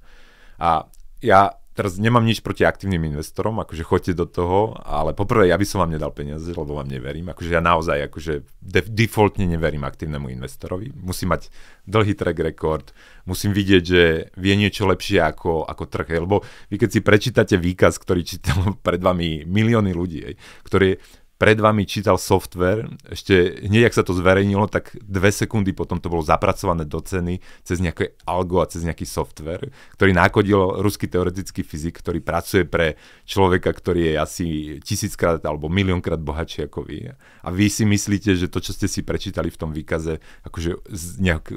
A ja teraz nemám nič proti aktívnym investorom, akože choďte do toho, ale poprvé ja by som vám nedal peniaze, lebo vám neverím. Akože ja naozaj akože de- defaultne neverím aktívnemu investorovi. Musím mať dlhý track record, musím vidieť, že vie niečo lepšie ako, ako trh. Lebo vy keď si prečítate výkaz, ktorý čítal pred vami milióny ľudí, ktorý pred vami čítal software, ešte hneď ak sa to zverejnilo, tak dve sekundy potom to bolo zapracované do ceny cez nejaké algo a cez nejaký software, ktorý nakodil ruský teoretický fyzik, ktorý pracuje pre človeka, ktorý je asi tisíckrát alebo miliónkrát bohatší ako vy. A vy si myslíte, že to, čo ste si prečítali v tom výkaze, akože nejak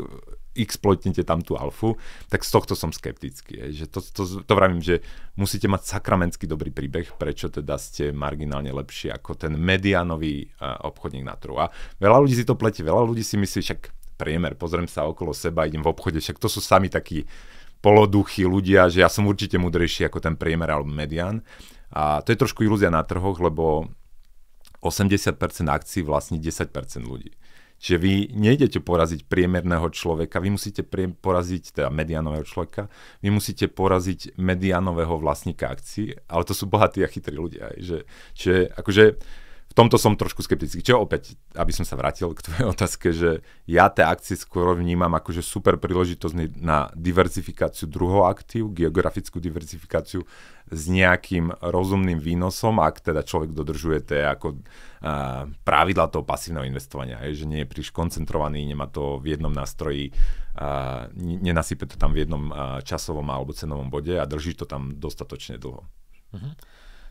exploitnite tam tú alfu, tak z tohto som skeptický. Že to, to, to vravím, že musíte mať sakramentský dobrý príbeh, prečo teda ste marginálne lepší ako ten mediánový obchodník na trhu. A veľa ľudí si to plete, veľa ľudí si myslí, však priemer, pozriem sa okolo seba, idem v obchode, však to sú sami takí poloduchy ľudia, že ja som určite múdrejší ako ten priemer alebo median, A to je trošku ilúzia na trhoch, lebo 80% akcií vlastní 10% ľudí. Čiže vy nejdete poraziť priemerného človeka, vy musíte poraziť, teda medianového človeka, vy musíte poraziť medianového vlastníka akcií, ale to sú bohatí a chytrí ľudia. Že, čiže akože v tomto som trošku skeptický. Čo opäť, aby som sa vrátil k tvojej otázke, že ja tie akcie skôr vnímam že super príležitosť na diverzifikáciu druhého aktív, geografickú diverzifikáciu s nejakým rozumným výnosom, ak teda človek dodržuje tie ako a, pravidla toho pasívneho investovania, je, že nie je príliš koncentrovaný, nemá to v jednom nástroji, a, nenasype to tam v jednom a, časovom alebo cenovom bode a drží to tam dostatočne dlho. Mhm.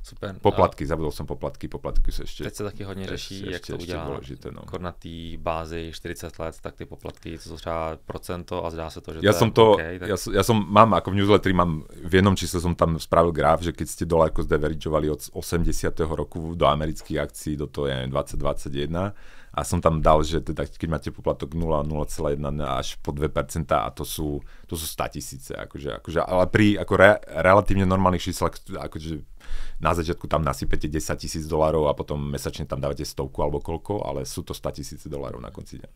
Super. Poplatky, a... zabudol som poplatky, poplatky sa ešte... Teď sa taky hodne řeší, ešte, jak ešte, to udělá dôležité, no. Kor na tý bázi 40 let, tak ty poplatky to sú třeba procento a zdá sa to, že ja to som je to, okay, tak... ja, som, ja som, mám, ako v newsletteri mám, v jednom čísle som tam spravil graf, že keď ste dole ako zdeveričovali od 80. roku do amerických akcií do toho, ja neviem, 2021, a som tam dal, že teda keď máte poplatok 0, 0,1 až po 2% a to sú, to sú 100 tisíce, akože, akože, ale pri ako re, relatívne normálnych číslach, akože na začiatku tam nasypete 10 tisíc dolárov a potom mesačne tam dávate stovku alebo koľko, ale sú to 100 tisíce dolárov na konci dňa.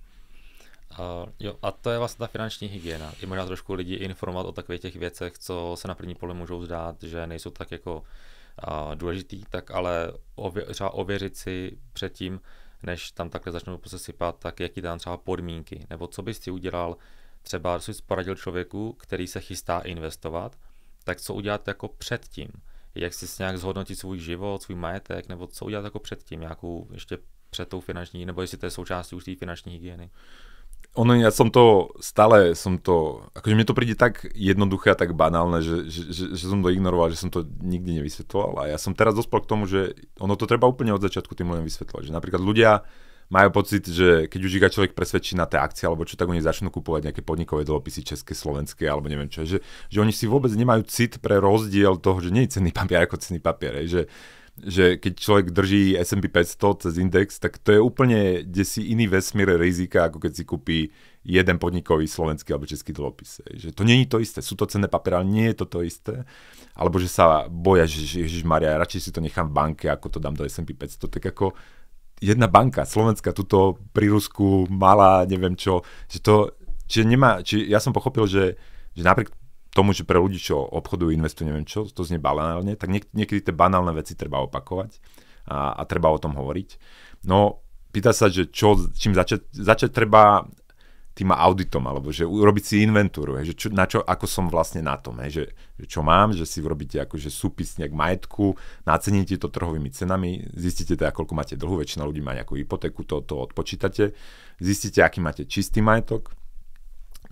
Uh, jo, a to je vlastně ta finanční hygiena. Je možná trošku lidi informovat o takových těch věcech, co se na první pole můžou zdát, že nejsou tak jako uh, důležitý, tak ale ově, třeba ověřit si předtím, než tam takhle začnou posesypat, tak jaký tam třeba podmínky, nebo co bys si udělal, třeba jsi poradil člověku, který se chystá investovat, tak co udělat jako předtím, jak si nějak zhodnotit svůj život, svůj majetek, nebo co udělat jako předtím, nějakou ještě před tou finanční, nebo jestli to je součástí už té finanční hygieny ono, ja som to stále, som to, akože mne to príde tak jednoduché a tak banálne, že, že, že, že som to ignoroval, že som to nikdy nevysvetloval a ja som teraz dospel k tomu, že ono to treba úplne od začiatku tým ľuďom vysvetľovať, že napríklad ľudia majú pocit, že keď už ich človek presvedčí na tie akcie alebo čo, tak oni začnú kupovať nejaké podnikové dlhopisy české, slovenské alebo neviem čo, že, že oni si vôbec nemajú cit pre rozdiel toho, že nie je cenný papier ako cenný papier, že že keď človek drží S&P 500 cez index, tak to je úplne desi iný vesmír rizika, ako keď si kúpi jeden podnikový slovenský alebo český dlhopis. Že to není to isté, sú to cenné papiere, ale nie je to to isté. Alebo že sa boja, že Ježiš Maria, radšej si to nechám v banke, ako to dám do S&P 500. Tak ako jedna banka, Slovenska, tuto pri Rusku, malá, neviem čo. Že to, čiže nemá, či ja som pochopil, že, že napriek tomu, že pre ľudí, čo obchodujú, investujú, neviem čo, to znie banálne, tak niek- niekedy tie banálne veci treba opakovať a, a treba o tom hovoriť. No, pýta sa, že čo, čím začať, začať treba tým auditom, alebo že urobiť si inventúru, hej, že čo, na čo, ako som vlastne na tom, hej, že, že čo mám, že si urobíte akože súpis nejak majetku, naceníte to trhovými cenami, zistíte teda, koľko máte dlhu, väčšina ľudí má nejakú hypotéku, to, to odpočítate, zistíte, aký máte čistý majetok,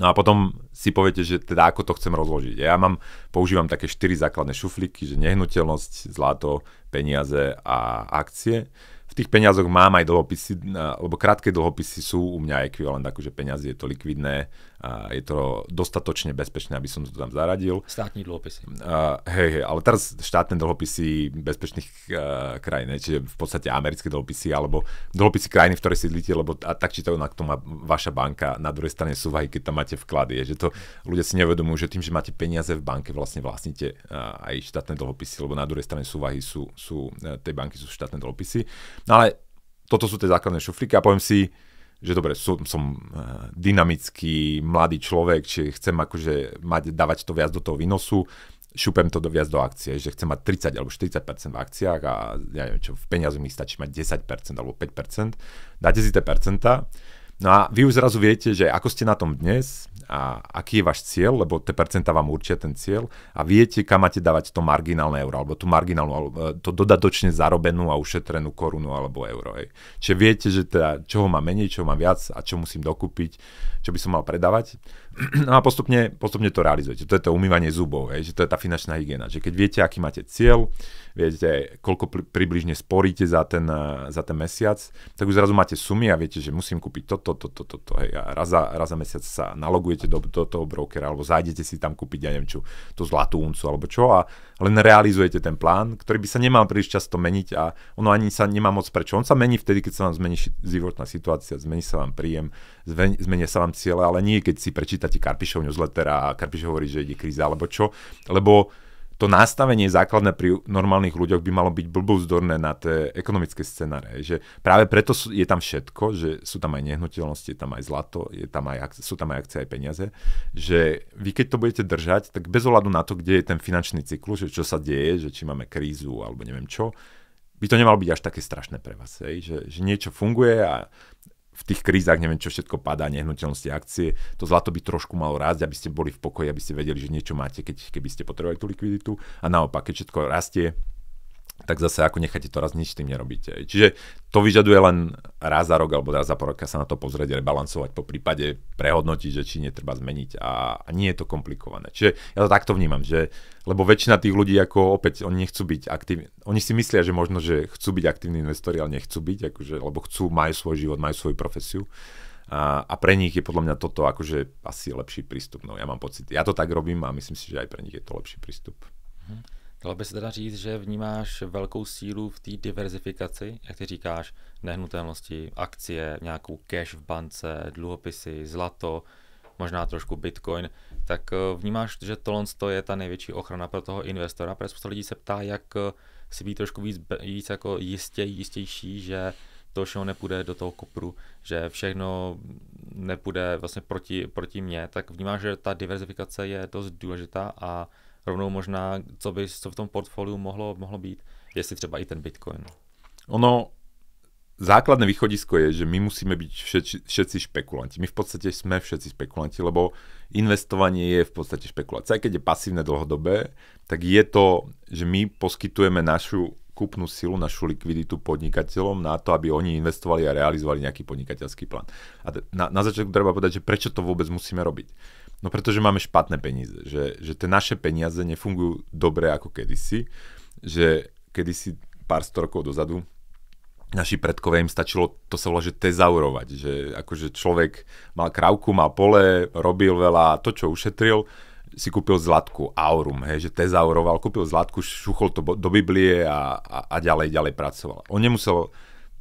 No a potom si poviete, že teda ako to chcem rozložiť. Ja mám, používam také štyri základné šuflíky, že nehnuteľnosť, zlato, peniaze a akcie. V tých peniazoch mám aj dlhopisy, lebo krátke dlhopisy sú u mňa ekvivalent, akože peniaze je to likvidné a je to dostatočne bezpečné, aby som to tam zaradil. Státni dlhopisy. Uh, hej, hej, ale teraz štátne dlhopisy bezpečných uh, krajín, čiže v podstate americké dlhopisy alebo dlhopisy krajiny, v ktorej sídlite, lebo a tak či to na to má vaša banka, na druhej strane sú aj keď tam máte vklady, je, že to ľudia si nevedomujú, že tým, že máte peniaze v banke, vlastne vlastnite uh, e, aj štátne dlhopisy, lebo na druhej strane súvahy sú, sú, uh, tej banky sú štátne dlhopisy. No ale toto sú tie základné šuflíky a poviem si, že dobre, som, som eh, dynamický, mladý človek, či chcem akože mať, dávať to viac do toho výnosu, šupem to do, viac do akcie, že chcem mať 30 alebo 40% v akciách a ja neviem čo, v peniazoch mi stačí mať 10% alebo 5%, dáte si tie percenta, No a vy už zrazu viete, že ako ste na tom dnes a aký je váš cieľ, lebo tie percentá vám určia ten cieľ a viete, kam máte dávať to marginálne euro, alebo tú marginálnu, alebo e, to dodatočne zarobenú a ušetrenú korunu alebo euro. Hej. Čiže viete, že teda čoho mám menej, čo mám viac a čo musím dokúpiť, čo by som mal predávať. No a postupne, postupne to realizujete. To je to umývanie zubov, hej, že to je tá finančná hygiena. Že keď viete, aký máte cieľ, viete, koľko pri, približne sporíte za ten, e, za ten mesiac, tak už zrazu máte sumy a viete, že musím kúpiť toto, toto, toto, toto, hej, a raz za, raz za mesiac sa nalogujete do, do toho brokera, alebo zájdete si tam kúpiť, ja neviem čo, tú zlatú uncu, alebo čo, a len realizujete ten plán, ktorý by sa nemal príliš často meniť a ono ani sa nemá moc prečo. On sa mení vtedy, keď sa vám zmení životná situácia, zmení sa vám príjem, zmenia sa vám ciele, ale nie keď si prečítate Karpišov newsletter a Karpiš hovorí, že ide kríza, alebo čo, lebo to nastavenie základné pri normálnych ľuďoch by malo byť blbúzdorné na tie ekonomické scenáre. Že práve preto sú, je tam všetko, že sú tam aj nehnuteľnosti, je tam aj zlato, je tam aj akcie, sú tam aj akcie, aj peniaze. Že vy keď to budete držať, tak bez ohľadu na to, kde je ten finančný cyklus, že čo sa deje, že či máme krízu alebo neviem čo, by to nemalo byť až také strašné pre vás. Hej? Že, že niečo funguje a v tých krízach, neviem čo všetko padá, nehnuteľnosti, akcie, to zlato by trošku malo rásť, aby ste boli v pokoji, aby ste vedeli, že niečo máte, keď, keby ste potrebovali tú likviditu. A naopak, keď všetko rastie, tak zase ako necháte to raz, nič s tým nerobíte. Čiže to vyžaduje len raz za rok alebo raz za roka sa na to pozrieť, rebalancovať, po prípade prehodnotiť, že či netreba zmeniť a, a nie je to komplikované. Čiže ja to takto vnímam, že lebo väčšina tých ľudí ako opäť, oni nechcú byť aktívni, oni si myslia, že možno, že chcú byť aktívni investori, ale nechcú byť, akože, lebo chcú, majú svoj život, majú svoju profesiu. A, a pre nich je podľa mňa toto akože asi lepší prístup. No, ja mám pocit, ja to tak robím a myslím si, že aj pre nich je to lepší prístup. Mhm. Dalo by se teda říct, že vnímáš velkou sílu v té diverzifikaci, jak ty říkáš, nehnutelnosti, akcie, nějakou cash v bance, dluhopisy, zlato, možná trošku bitcoin, tak eh, vnímáš, že tohle je ta největší ochrana pro toho investora, protože spousta lidí se ptá, jak eh, si být trošku víc, víc jako jistě, jistější, že to všechno nepůjde do toho kopru, že všechno nepůjde vlastně proti, proti mně, tak vnímáš, že ta diverzifikace je dost důležitá a rovnou možná, co by co v tom portfóliu mohlo, mohlo být, jestli třeba i ten Bitcoin. Ono, základné východisko je, že my musíme byť všetci, všetci špekulanti. My v podstate sme všetci špekulanti, lebo investovanie je v podstate špekulácia. Aj keď je pasívne dlhodobé, tak je to, že my poskytujeme našu kúpnu silu, našu likviditu podnikateľom na to, aby oni investovali a realizovali nejaký podnikateľský plán. A na, na začiatku treba povedať, že prečo to vôbec musíme robiť. No pretože máme špatné peniaze, že, že tie naše peniaze nefungujú dobre ako kedysi, že kedysi pár sto rokov dozadu naši predkovia im stačilo, to sa volá, že tezaurovať, že akože človek mal krávku, mal pole, robil veľa, to čo ušetril, si kúpil zlatku, aurum, hej, že tezauroval, kúpil zlatku, šuchol to do Biblie a, a, a ďalej, ďalej pracoval. On nemusel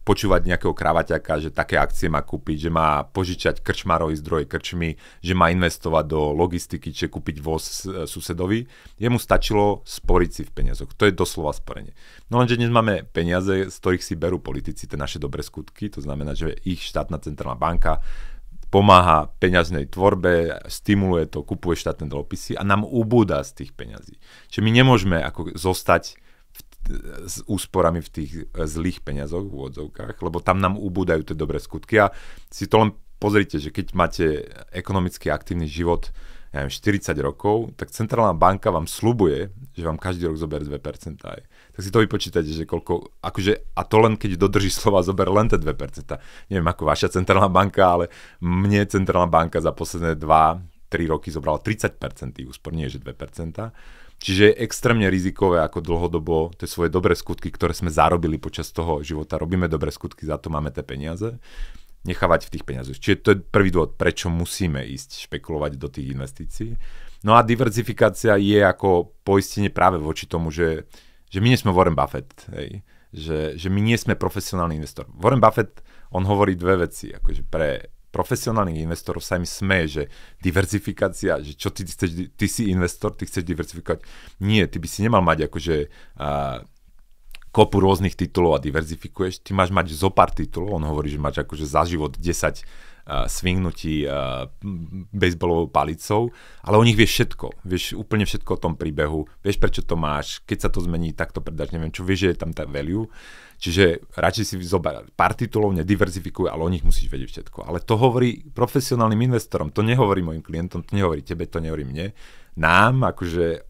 počúvať nejakého kravaťaka, že také akcie má kúpiť, že má požičať krčmarový zdroj krčmy, že má investovať do logistiky, či kúpiť voz e, susedovi. Jemu stačilo sporiť si v peniazoch. To je doslova sporenie. No lenže dnes máme peniaze, z ktorých si berú politici tie naše dobré skutky, to znamená, že ich štátna centrálna banka pomáha peňažnej tvorbe, stimuluje to, kupuje štátne dlhopisy a nám ubúda z tých peňazí. Čiže my nemôžeme ako zostať s úsporami v tých eh, zlých peňazoch v úvodzovkách, lebo tam nám ubúdajú tie dobré skutky a si to len pozrite, že keď máte ekonomicky aktívny život ja neviem, 40 rokov, tak centrálna banka vám slubuje, že vám každý rok zober 2%. Aj. Tak si to vypočítate, že koľko, akože, a to len keď dodrží slova, zober len tie 2%. Neviem, ako vaša centrálna banka, ale mne centrálna banka za posledné 2-3 roky zobrala 30% úspor, nie že 2%. Čiže je extrémne rizikové, ako dlhodobo tie svoje dobré skutky, ktoré sme zarobili počas toho života, robíme dobré skutky, za to máme tie peniaze, nechávať v tých peniazoch. Čiže to je prvý dôvod, prečo musíme ísť špekulovať do tých investícií. No a diverzifikácia je ako poistenie práve voči tomu, že, že my nie sme Warren Buffett, hej? Že, že my nie sme profesionálny investor. Warren Buffett, on hovorí dve veci, akože pre profesionálnych investorov sa im smeje, že diverzifikácia, že čo ty chceš, ty si investor, ty chceš diverzifikovať. Nie, ty by si nemal mať akože uh, kopu rôznych titulov a diverzifikuješ, ty máš mať zo pár titulov, on hovorí, že máš akože za život 10 uh, svingnutí uh, baseballovou palicou, ale o nich vieš všetko. Vieš úplne všetko o tom príbehu, vieš prečo to máš, keď sa to zmení, tak to predáš, neviem čo, vieš, že je tam tá value. Čiže radšej si zober pár titulov, nediverzifikuj, ale o nich musíš vedieť všetko. Ale to hovorí profesionálnym investorom, to nehovorí mojim klientom, to nehovorí tebe, to nehovorí mne. Nám, akože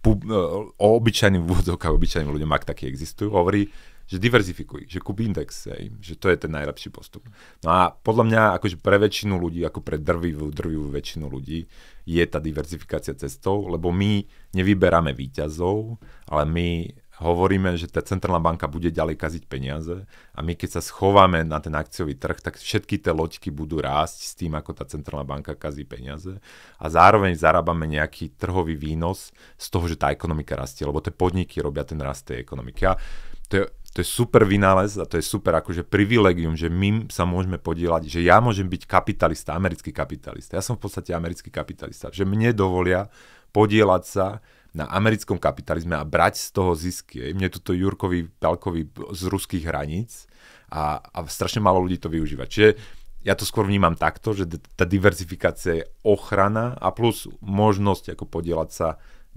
pub, e, o obyčajným vôdzokách, obyčajným ľuďom, ak taký existujú, hovorí, že diverzifikuj, že kúp index, že to je ten najlepší postup. No a podľa mňa, akože pre väčšinu ľudí, ako pre drvivú, drvivú väčšinu ľudí, je tá diverzifikácia cestou, lebo my nevyberáme výťazov, ale my hovoríme, že tá centrálna banka bude ďalej kaziť peniaze a my keď sa schováme na ten akciový trh, tak všetky tie loďky budú rásť s tým, ako tá centrálna banka kazí peniaze a zároveň zarábame nejaký trhový výnos z toho, že tá ekonomika rastie, lebo tie podniky robia ten rast tej ekonomiky. A to je to je super vynález a to je super akože privilegium, že my sa môžeme podielať, že ja môžem byť kapitalista, americký kapitalista. Ja som v podstate americký kapitalista, že mne dovolia podielať sa na americkom kapitalizme a brať z toho zisky. Mne toto Jurkovi Pálkovi z ruských hraníc a, a strašne málo ľudí to využíva. Čiže ja to skôr vnímam takto, že tá diverzifikácia je ochrana a plus možnosť ako podielať sa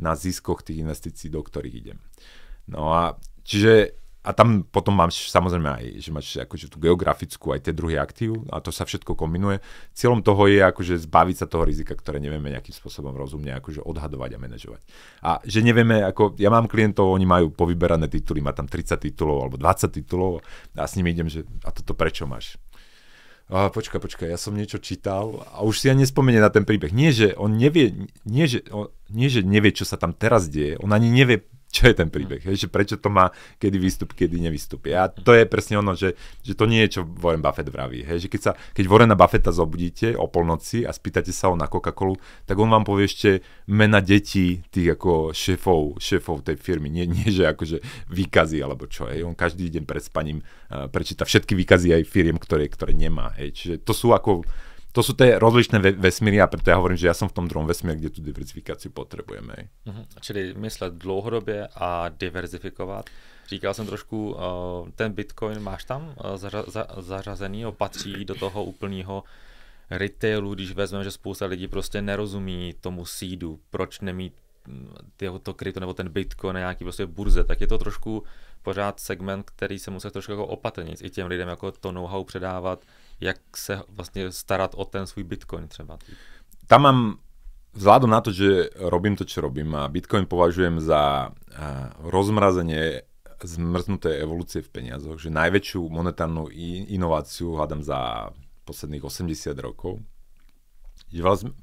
na ziskoch tých investícií, do ktorých idem. No a čiže a tam potom máš samozrejme aj, že máš akože tú geografickú, aj tie druhý aktív a to sa všetko kombinuje. Cieľom toho je akože zbaviť sa toho rizika, ktoré nevieme nejakým spôsobom rozumne akože odhadovať a manažovať. A že nevieme, ako ja mám klientov, oni majú povyberané tituly, má tam 30 titulov alebo 20 titulov a s nimi idem, že a toto prečo máš? a počkaj, počkaj, ja som niečo čítal a už si ja nespomenie na ten príbeh. Nie, že on nevie, nie, že, on, nie, že nevie, čo sa tam teraz deje, on ani nevie, čo je ten príbeh, hej, že prečo to má, kedy vystup, kedy nevystupí. A to je presne ono, že, že to nie je, čo Warren Buffett vraví. Hej, že keď, sa, keď Warrena Buffetta zobudíte o polnoci a spýtate sa ho na Coca-Colu, tak on vám povie ešte mena detí tých ako šéfov, šéfov tej firmy. Nie, nie že akože výkazy alebo čo. Hej. On každý deň pred spaním uh, prečíta všetky výkazy aj firiem, ktoré, ktoré nemá. Hej. Čiže to sú ako to sú tie rozličné ve- vesmíry a preto ja hovorím, že ja som v tom druhom vesmíre, kde tú diverzifikáciu potrebujeme. Uh-huh. Mhm. Čili myslet dlouhodobě a diverzifikovat. Říkal jsem trošku, uh, ten Bitcoin máš tam eh, zařa- za- zařazený, patří do toho úplného retailu, když vezmeme, že spousta lidí prostě nerozumí tomu seedu, proč nemít tyho mm, to kryto nebo ten Bitcoin na nějaký prostě burze, tak je to trošku pořád segment, který se musí trošku jako opatrnit i těm lidem jako to know-how předávat jak se vlastně starat o ten svůj Bitcoin třeba. Tam mám vzhľadom na to, že robím to, čo robím a Bitcoin považujem za eh, rozmrazenie zmrznuté evolúcie v peniazoch, že najväčšiu monetárnu inováciu hľadám za posledných 80 rokov.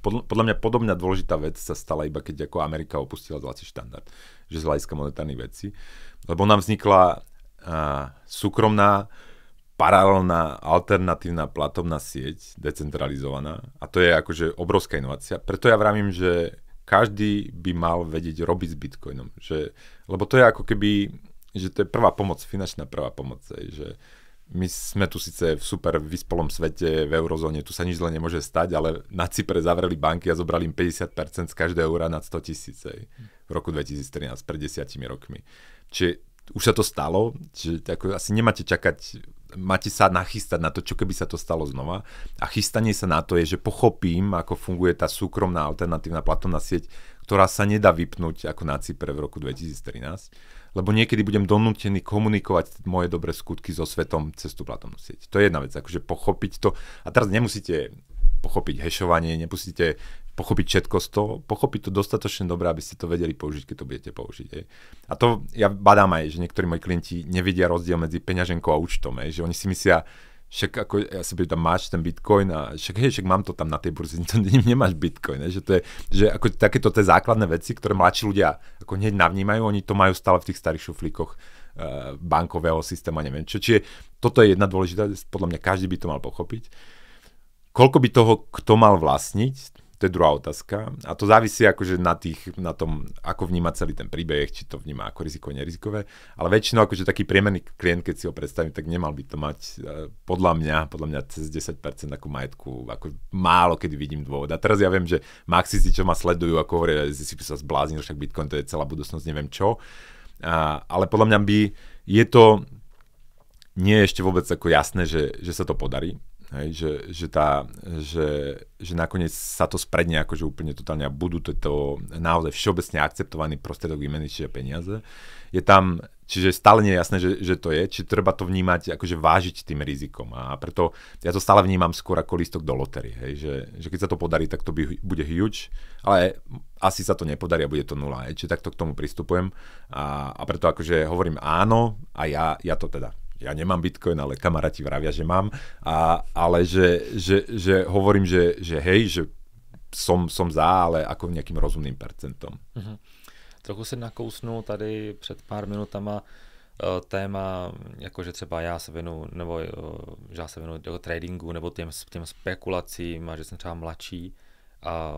Podľa mňa podobná dôležitá vec sa stala iba keď ako Amerika opustila zlatý štandard, že z hľadiska monetárnych vecí, lebo nám vznikla eh, súkromná paralelná alternatívna platobná sieť, decentralizovaná. A to je akože obrovská inovácia. Preto ja vravím, že každý by mal vedieť robiť s Bitcoinom. Že, lebo to je ako keby, že to je prvá pomoc, finančná prvá pomoc. Aj, že my sme tu síce v super vyspolom svete, v eurozóne, tu sa nič zle nemôže stať, ale na Cypre zavreli banky a zobrali im 50% z každého eura nad 100 tisíc v roku 2013, pred desiatimi rokmi. Čiže už sa to stalo, čiže ako asi nemáte čakať máte sa nachystať na to, čo keby sa to stalo znova. A chystanie sa na to je, že pochopím, ako funguje tá súkromná alternatívna platobná sieť, ktorá sa nedá vypnúť ako na Cypre v roku 2013, lebo niekedy budem donútený komunikovať moje dobré skutky so svetom cez tú platobnú sieť. To je jedna vec, akože pochopiť to. A teraz nemusíte pochopiť hešovanie, nemusíte pochopiť všetko z toho, pochopiť to dostatočne dobre, aby ste to vedeli použiť, keď to budete použiť. Hej. A to ja badám aj, že niektorí moji klienti nevidia rozdiel medzi peňaženkou a účtom, hej, že oni si myslia, však ako, ja si tam máš ten bitcoin a však, hej, však mám to tam na tej burze, to nemáš bitcoin, ne? že to je, že ako takéto tie základné veci, ktoré mladší ľudia ako hneď navnímajú, oni to majú stále v tých starých šuflíkoch uh, bankového systému neviem čo. Čiže toto je jedna dôležitá, podľa mňa každý by to mal pochopiť. Koľko by toho, kto mal vlastniť, to je druhá otázka. A to závisí akože na, tých, na tom, ako vníma celý ten príbeh, či to vníma ako riziko nerizikové. Ale väčšinou akože taký priemerný klient, keď si ho predstavím, tak nemal by to mať e, podľa mňa, podľa mňa cez 10% ako majetku, ako málo kedy vidím dôvod. A teraz ja viem, že maxisti, čo ma sledujú, ako hovoria, si sa zbláznil, však Bitcoin to je celá budúcnosť, neviem čo. A, ale podľa mňa by je to nie je ešte vôbec ako jasné, že, že sa to podarí Hej, že, že, tá, že, že nakoniec sa to spredne akože úplne totálne a budú to naozaj všeobecne akceptovaný prostriedok výmeny, čiže peniaze. Je tam, čiže stále nie je jasné, že, že to je, či treba to vnímať, akože vážiť tým rizikom. A preto ja to stále vnímam skôr ako listok do lotery. Hej, že, že keď sa to podarí, tak to by, bude huge, ale asi sa to nepodarí a bude to nula. Hej, čiže takto k tomu pristupujem. A, a preto akože hovorím áno a ja, ja to teda ja nemám bitcoin, ale kamaráti vravia, že mám, a, ale že, že, že hovorím, že, že hej, že som, som za, ale ako nějakým rozumným percentom. Mm-hmm. Trochu se nakousnul tady před pár minutama eh, téma, jako jakože třeba já se věnu, nebo eh, že já se věnu do tradingu, nebo těm, těm spekulacím, a že jsem třeba mladší. A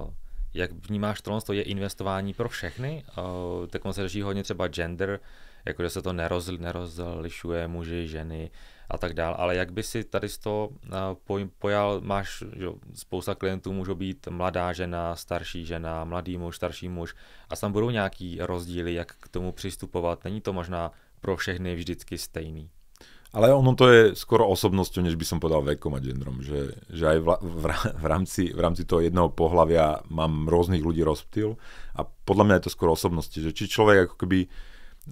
jak vnímáš to, je investování pro všechny? Eh, tak on se řeší hodně třeba gender, jakože se to neroz, nerozlišuje muži, ženy a tak dále. Ale jak by si tady z toho eh, pojal, máš, že spousta klientů můžou být mladá žena, starší žena, mladý muž, starší muž a tam budou nějaký rozdíly, jak k tomu přistupovat. Není to možná pro všechny vždycky stejný. Ale ono to je skoro osobnosťou, než by som povedal vekom a gendrom, že, že aj v, v, v, rámci, v rámci toho jedného pohľavia mám rôznych ľudí rozptýl a podľa mňa je to skoro osobnosti, že či človek ako keby uh,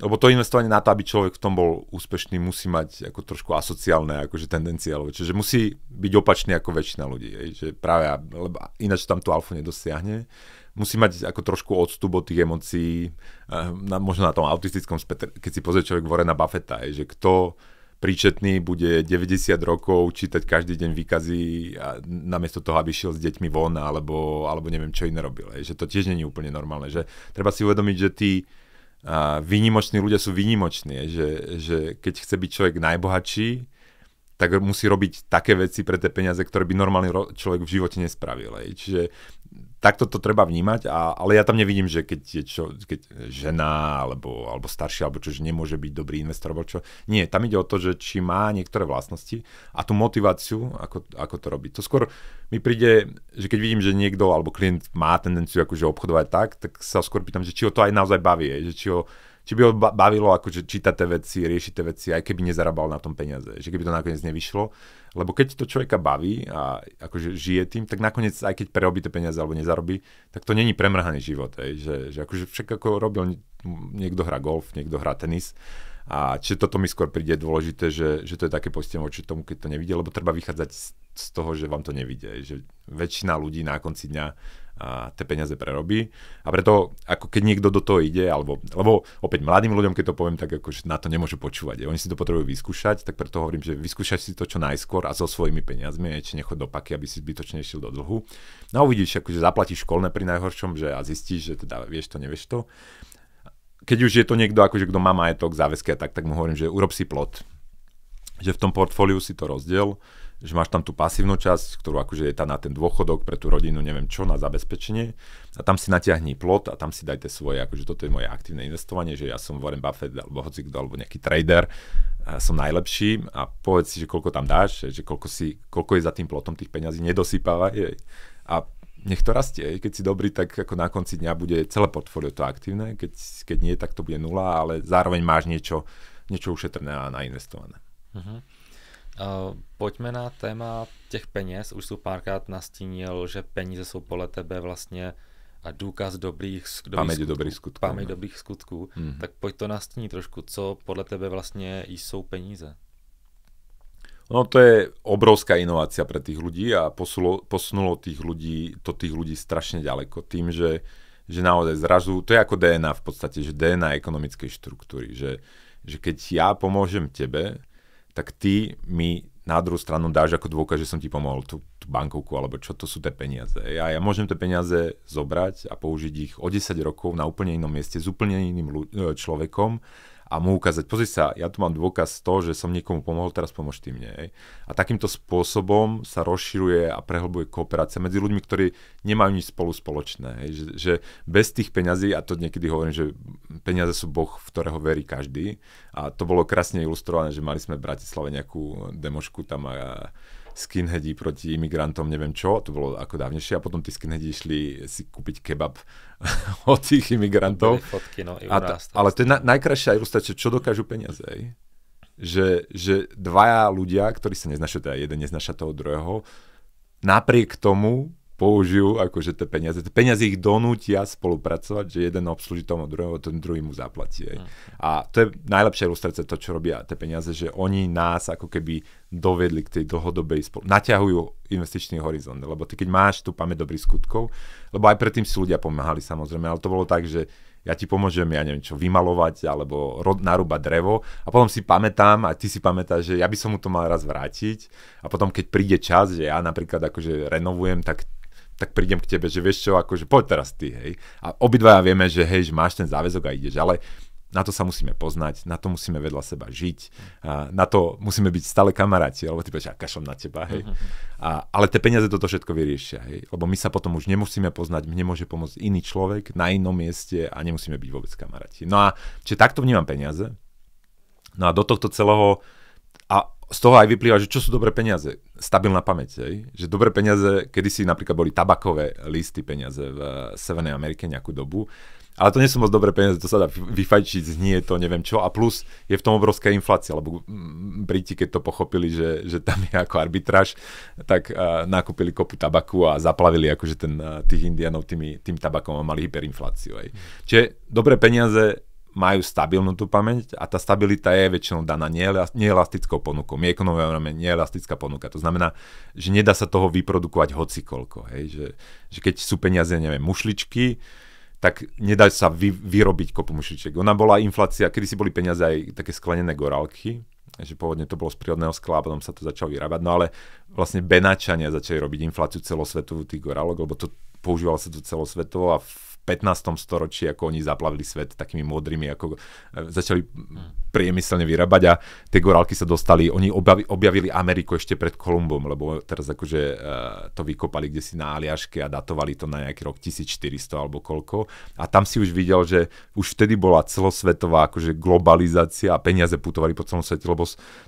lebo to investovanie na to, aby človek v tom bol úspešný, musí mať ako trošku asociálne akože tendencie, alebo čiže musí byť opačný ako väčšina ľudí, je, že práve, lebo ináč tam tú alfu nedosiahne. Musí mať ako trošku odstup od tých emócií, eh, na, možno na tom autistickom spektre, keď si pozrie človek Vorena Buffetta, je, že kto príčetný bude 90 rokov čítať každý deň výkazy a namiesto toho, aby šiel s deťmi von alebo, alebo neviem, čo iné robil. Je, že to tiež není úplne normálne. Že treba si uvedomiť, že tí, a výnimoční ľudia sú výnimoční, že, že keď chce byť človek najbohatší, tak musí robiť také veci pre tie peniaze, ktoré by normálny človek v živote nespravil. Aj. Čiže takto to treba vnímať, a, ale ja tam nevidím, že keď je čo, keď žena alebo, alebo staršia, alebo čo, že nemôže byť dobrý investor, alebo čo. Nie, tam ide o to, že či má niektoré vlastnosti a tú motiváciu, ako, ako to robiť. To skôr mi príde, že keď vidím, že niekto alebo klient má tendenciu akože obchodovať tak, tak sa skôr pýtam, že či ho to aj naozaj baví, že či ho či by ho bavilo akože čítať tie veci, riešiť tie veci, aj keby nezarábal na tom peniaze, že keby to nakoniec nevyšlo. Lebo keď to človeka baví a akože žije tým, tak nakoniec aj keď prerobí tie peniaze alebo nezarobí, tak to není premrhaný život. Hej. Že, že akože však ako robil, niekto hrá golf, niekto hrá tenis. A či toto mi skôr príde dôležité, že, že to je také postiem voči tomu, keď to nevidie, lebo treba vychádzať z toho, že vám to nevidie. Že väčšina ľudí na konci dňa a tie peniaze prerobí. A preto, ako keď niekto do toho ide, alebo, lebo opäť mladým ľuďom, keď to poviem, tak akože na to nemôžu počúvať. Je. Oni si to potrebujú vyskúšať, tak preto hovorím, že vyskúšaj si to čo najskôr a so svojimi peniazmi, či nechod do paky, aby si zbytočne išiel do dlhu. No a uvidíš, akože zaplatíš školné pri najhoršom, že a zistíš, že teda vieš to, nevieš to. Keď už je to niekto, akože kto má majetok, záväzky a tak, tak mu hovorím, že urob si plot. Že v tom portfóliu si to rozdiel že máš tam tú pasívnu časť, ktorú akože je tá na ten dôchodok pre tú rodinu, neviem čo, na zabezpečenie. A tam si natiahni plot a tam si dajte svoje, akože toto je moje aktívne investovanie, že ja som Warren Buffett alebo hocikto alebo nejaký trader, a som najlepší a povedz si, že koľko tam dáš, že koľko, si, koľko je za tým plotom tých peňazí, nedosypávaj. Jej. A nech to rastie. Keď si dobrý, tak ako na konci dňa bude celé portfólio to aktívne. Keď, keď nie, tak to bude nula, ale zároveň máš niečo, niečo ušetrné a nainvestované. Uh-huh. Uh, pojďme na téma těch peněz. Už jsem párkrát nastínil, že peníze jsou podle tebe vlastně a důkaz dobrých, dobrých paměť skutků. Dobrých skutků paměť dobrých skutků. Mm-hmm. Tak pojď to nastíní trošku, co podle tebe vlastně jsou peníze. No to je obrovská inovácia pre tých ľudí a posulo, posunulo tých ľudí, to tých ľudí strašne ďaleko tým, že, že naozaj zrazu, to je ako DNA v podstate, že DNA ekonomickej štruktúry, že, že keď ja pomôžem tebe, tak ty mi na druhú stranu dáš ako dôkaz, že som ti pomohol tú, tú bankovku, alebo čo to sú tie peniaze. Ja, ja môžem tie peniaze zobrať a použiť ich o 10 rokov na úplne inom mieste s úplne iným človekom, a mu ukázať, pozri sa, ja tu mám dôkaz to, že som niekomu pomohol, teraz pomôž ty mne. A takýmto spôsobom sa rozširuje a prehlbuje kooperácia medzi ľuďmi, ktorí nemajú nič spolu spoločné. Hej. Že, že bez tých peňazí, a to niekedy hovorím, že peniaze sú boh, v ktorého verí každý. A to bolo krásne ilustrované, že mali sme v Bratislave nejakú demošku tam a skinheadi proti imigrantom, neviem čo, to bolo ako dávnejšie, a potom tí skinheadi išli si kúpiť kebab od tých imigrantov. Fotky, no, a t- ale to je na- najkrajšia ilustrácia, čo dokážu peniaze, Že, že dvaja ľudia, ktorí sa neznašajú, teda jeden neznaša toho druhého, napriek tomu použijú akože tie peniaze. Tie peniaze ich donútia spolupracovať, že jeden obslúži tomu druhého, ten druhý mu zaplatí. Aj. Mhm. A to je najlepšia ilustrácia to, čo robia tie peniaze, že oni nás ako keby dovedli k tej dlhodobej spolu... Naťahujú investičný horizont, lebo ty keď máš tú pamäť dobrých skutkov, lebo aj predtým si ľudia pomáhali samozrejme, ale to bolo tak, že ja ti pomôžem, ja neviem čo, vymalovať alebo rod, narúbať drevo a potom si pamätám a ty si pamätáš, že ja by som mu to mal raz vrátiť a potom keď príde čas, že ja napríklad akože renovujem, tak tak prídem k tebe, že vieš čo, akože poď teraz ty, hej. A obidvaja vieme, že hej, že máš ten záväzok a ideš, ale na to sa musíme poznať, na to musíme vedľa seba žiť, a na to musíme byť stále kamaráti, alebo ty povieš, ja kašom na teba, hej. Mhm, mhm. A, ale tie peniaze toto všetko vyriešia, hej. Lebo my sa potom už nemusíme poznať, mne môže pomôcť iný človek na inom mieste a nemusíme byť vôbec kamaráti. No a či takto vnímam peniaze. No a do tohto celého a z toho aj vyplýva, že čo sú dobré peniaze. Stabilná pamäť, aj? že dobré peniaze, kedysi napríklad boli tabakové listy peniaze v eh, Severnej Amerike nejakú dobu, ale to nie sú moc dobré peniaze, to sa dá vyfajčiť, znie to, neviem čo. A plus je v tom obrovská inflácia, lebo mm, Briti, keď to pochopili, že, že tam je ako arbitráž, tak uh, nakúpili kopu tabaku a zaplavili akože ten, uh, tých indianov tými, tým tabakom a mali hyperinfláciu. Aj. Čiže dobré peniaze majú stabilnú tú pamäť a tá stabilita je väčšinou daná neelastickou ponukou. My ekonomujeme máme neelastická ponuka. To znamená, že nedá sa toho vyprodukovať hocikoľko. Hej? Že, že keď sú peniaze, neviem, mušličky, tak nedá sa vy, vyrobiť kopu mušličiek. Ona bola inflácia, kedy si boli peniaze aj také sklenené gorálky, že pôvodne to bolo z prírodného skla a potom sa to začalo vyrábať. No ale vlastne Benáčania začali robiť infláciu celosvetovú tých gorálok, lebo to používalo sa to celosvetovo a 15. storočí, ako oni zaplavili svet takými modrými, ako e, začali hm. priemyselne vyrábať a tie gorálky sa dostali, oni objavi, objavili Ameriku ešte pred Kolumbom, lebo teraz akože uh, to vykopali kde si na Aliaške a datovali to na nejaký rok 1400 alebo koľko a tam si už videl, že už vtedy bola celosvetová akože globalizácia a peniaze putovali po celom svete, lebo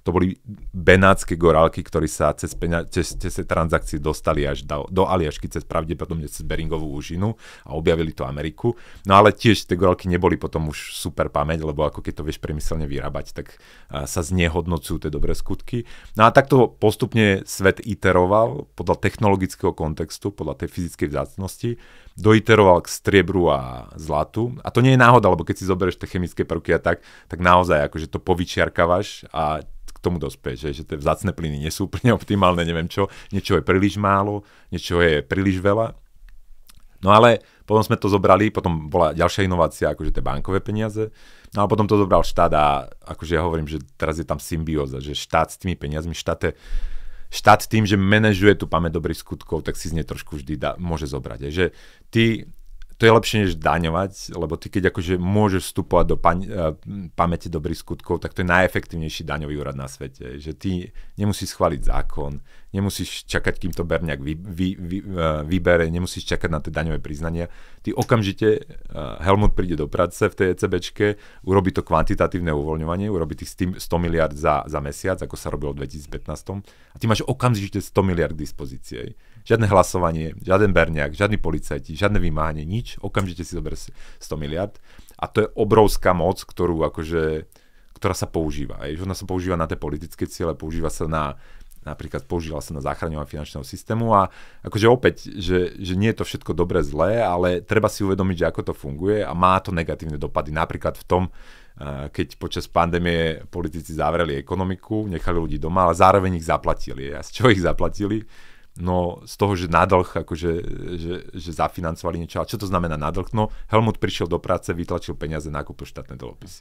to boli benátske gorálky, ktorí sa cez, penia- cez, cez transakcie dostali až do, do Aliašky, cez pravdepodobne cez Beringovú úžinu a objavili to Ameriku. No ale tiež tie gorelky neboli potom už super pamäť, lebo ako keď to vieš priemyselne vyrábať, tak sa znehodnocujú tie dobré skutky. No a takto postupne svet iteroval podľa technologického kontextu, podľa tej fyzickej vzácnosti, doiteroval k striebru a zlatu. A to nie je náhoda, lebo keď si zoberieš tie chemické prvky a tak, tak naozaj akože to povyčiarkavaš a k tomu dospie, že, že tie vzácne plyny nie sú úplne optimálne, neviem čo, niečo je príliš málo, niečo je príliš veľa No ale potom sme to zobrali, potom bola ďalšia inovácia, akože tie bankové peniaze. No a potom to zobral štát a akože ja hovorím, že teraz je tam symbióza, že štát s tými peniazmi, štát, je, štát tým, že manažuje tú pamäť dobrých skutkov, tak si z nej trošku vždy dá, môže zobrať. Je, že ty to je lepšie než daňovať, lebo ty keď akože môžeš vstupovať do paň, eh, pamäte dobrých skutkov, tak to je najefektívnejší daňový úrad na svete. Že ty nemusíš schváliť zákon, nemusíš čakať, kým to berňak vy, vy, vy, eh, vybere, nemusíš čakať na tie daňové priznania. Ty okamžite, eh, Helmut príde do práce v tej ECBčke, urobí to kvantitatívne uvoľňovanie, urobí tých 100 miliard za, za mesiac, ako sa robilo v 2015. A ty máš okamžite 100 miliard k dispozícii. Žiadne hlasovanie, žiaden berniak, žiadny policajti, žiadne vymáhanie, nič. Okamžite si zober 100 miliard. A to je obrovská moc, ktorú akože, ktorá sa používa. že ona sa používa na tie politické ciele, používa sa na napríklad používala sa na záchraňovanie finančného systému a akože opäť, že, že nie je to všetko dobre zlé, ale treba si uvedomiť, že ako to funguje a má to negatívne dopady. Napríklad v tom, eh, keď počas pandémie politici zavreli ekonomiku, nechali ľudí doma, ale zároveň ich zaplatili. A z čoho ich zaplatili? No z toho, že nadlh, akože že, že zafinancovali niečo. A čo to znamená nadlh? No Helmut prišiel do práce, vytlačil peniaze, nakúpil štátne dlhopisy.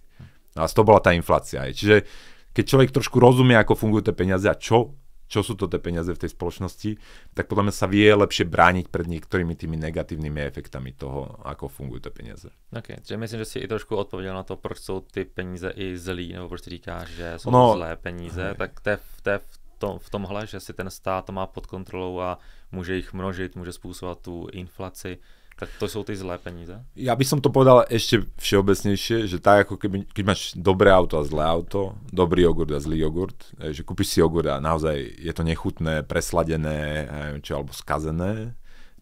No a z toho bola tá inflácia. Aj. Čiže keď človek trošku rozumie, ako fungujú tie peniaze a čo, čo sú to tie peniaze v tej spoločnosti, tak podľa mňa sa vie lepšie brániť pred niektorými tými negatívnymi efektami toho, ako fungujú tie peniaze. OK, čiže myslím, že si i trošku odpovedal na to, proč sú ty peníze i zlí, nebo proč si říkáš, že sú no, zlé peníze, hej. tak to je, to je, to, v tomhle, že si ten stát má pod kontrolou a může jich množit, může spôsobovať tu inflaci. Tak to sú tie zlé peníze? Ja by som to povedal ešte všeobecnejšie, že tak ako keby, keď máš dobré auto a zlé auto, dobrý jogurt a zlý jogurt, eh, že kúpiš si jogurt a naozaj je to nechutné, presladené eh, či alebo skazené,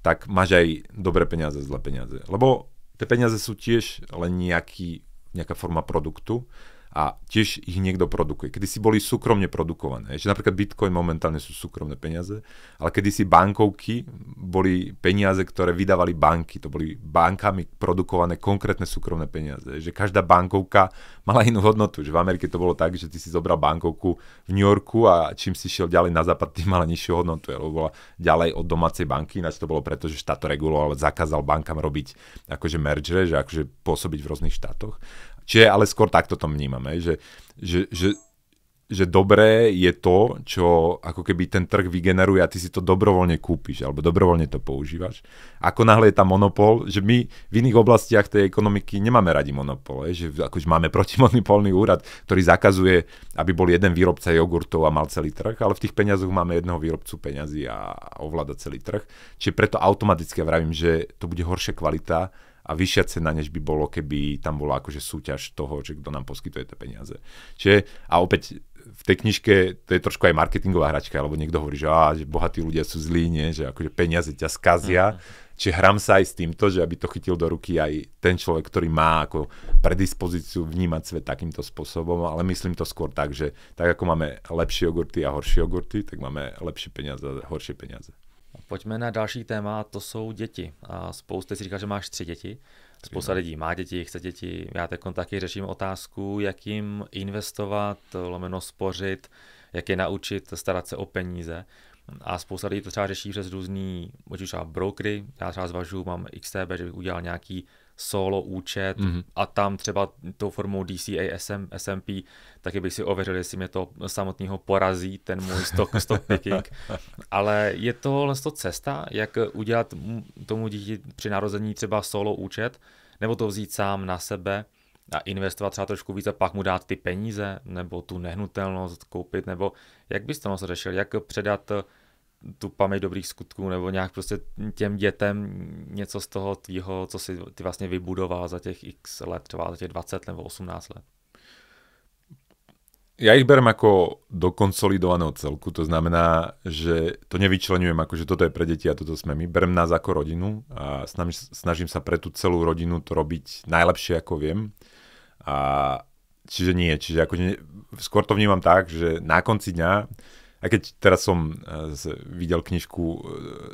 tak máš aj dobré peniaze, zlé peniaze. Lebo tie peniaze sú tiež len nejaký, nejaká forma produktu a tiež ich niekto produkuje. Kedy si boli súkromne produkované. Ešte napríklad Bitcoin momentálne sú súkromné peniaze, ale kedy si bankovky boli peniaze, ktoré vydávali banky. To boli bankami produkované konkrétne súkromné peniaze. Že každá bankovka mala inú hodnotu. Že v Amerike to bolo tak, že ty si zobral bankovku v New Yorku a čím si šiel ďalej na západ, tým mala nižšiu hodnotu, lebo bola ďalej od domácej banky, ináč to bolo preto, že štát to reguloval, zakázal bankám robiť akože mergere, že akože pôsobiť v rôznych štátoch. Čiže ale skôr takto to vnímame, že, že, že, že dobré je to, čo ako keby ten trh vygeneruje a ty si to dobrovoľne kúpiš alebo dobrovoľne to používaš. Ako náhle je tam monopol, že my v iných oblastiach tej ekonomiky nemáme radi monopol, je, že akože máme protimonopolný úrad, ktorý zakazuje, aby bol jeden výrobca jogurtov a mal celý trh, ale v tých peňazoch máme jedného výrobcu peňazí a ovláda celý trh. Čiže preto automaticky ja vravím, že to bude horšia kvalita a vyššia cena, než by bolo, keby tam bola akože súťaž toho, že kto nám poskytuje tie peniaze. Čiže, a opäť v tej knižke, to je trošku aj marketingová hračka, alebo niekto hovorí, že, á, že bohatí ľudia sú zlí, nie? že akože peniaze ťa skazia. Mm. Čiže hram sa aj s týmto, že aby to chytil do ruky aj ten človek, ktorý má ako predispozíciu vnímať svet takýmto spôsobom, ale myslím to skôr tak, že tak ako máme lepšie jogurty a horšie jogurty, tak máme lepšie peniaze a horšie peniaze. Pojďme na další téma, to jsou děti. A spousta si říká, že máš tři děti. Spousta lidí má děti, chce děti. Já teď taky řeším otázku, jak jim investovat, lomeno spořit, jak je naučit starat se o peníze. A spousta lidí to třeba řeší přes různý, třeba brokery. Já třeba zvažu, mám XTB, že bych udělal nějaký solo účet mm-hmm. a tam třeba tou formou DCA SM, SMP taky bych si ověřil, jestli mě to samotného porazí, ten můj stock, stock picking. Ale je to to cesta, jak udělat tomu dítě při narození třeba solo účet, nebo to vzít sám na sebe a investovat třeba trošku víc a pak mu dát ty peníze, nebo tu nehnutelnost koupit, nebo jak bys to řešil, jak předat tu paměť dobrých skutků nebo nějak prostě těm dětem něco z toho tvýho, co si ty vlastně vybudoval za těch x let, třeba za těch 20 nebo 18 let? Ja ich berem ako do konsolidovaného celku, to znamená, že to nevyčlenujem ako, že toto je pre deti a toto sme my. Berem nás ako rodinu a snažím, snažím sa pre tú celú rodinu to robiť najlepšie, ako viem. A čiže nie, čiže ako skôr to vnímam tak, že na konci dňa a keď teraz som eh, videl knižku eh,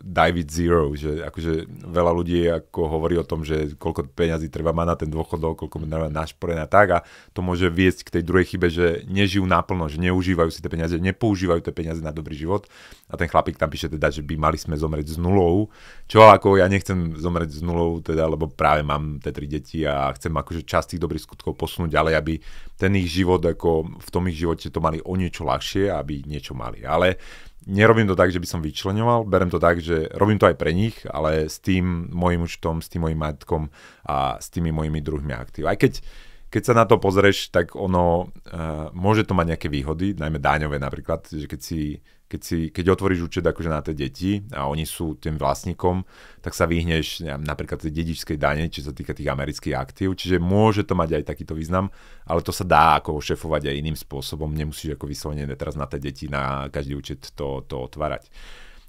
David Zero, že akože veľa ľudí ako hovorí o tom, že koľko peňazí treba mať na ten dôchodok, koľko treba na šporené a tak a to môže viesť k tej druhej chybe, že nežijú naplno, že neužívajú si tie peniaze, nepoužívajú tie peniaze na dobrý život a ten chlapík tam píše teda, že by mali sme zomrieť s nulou, čo ako ja nechcem zomrieť s nulou, teda, lebo práve mám tie tri deti a chcem akože časť tých dobrých skutkov posunúť ďalej, aby ten ich život, ako v tom ich živote to mali o niečo ľahšie, aby niečo mali. Ale nerobím to tak, že by som vyčlenoval, berem to tak, že robím to aj pre nich, ale s tým mojim účtom, s tým mojim majetkom a s tými mojimi druhmi aktív. Aj keď keď sa na to pozrieš, tak ono, uh, môže to mať nejaké výhody, najmä daňové napríklad, že keď si keď, si, keď otvoríš účet akože na tie deti a oni sú tým vlastníkom, tak sa vyhneš napríklad tej dedičskej dane, čo sa týka tých amerických aktív, čiže môže to mať aj takýto význam, ale to sa dá ako šefovať aj iným spôsobom, nemusíš ako vyslovene teraz na tie deti na každý účet to, to otvárať.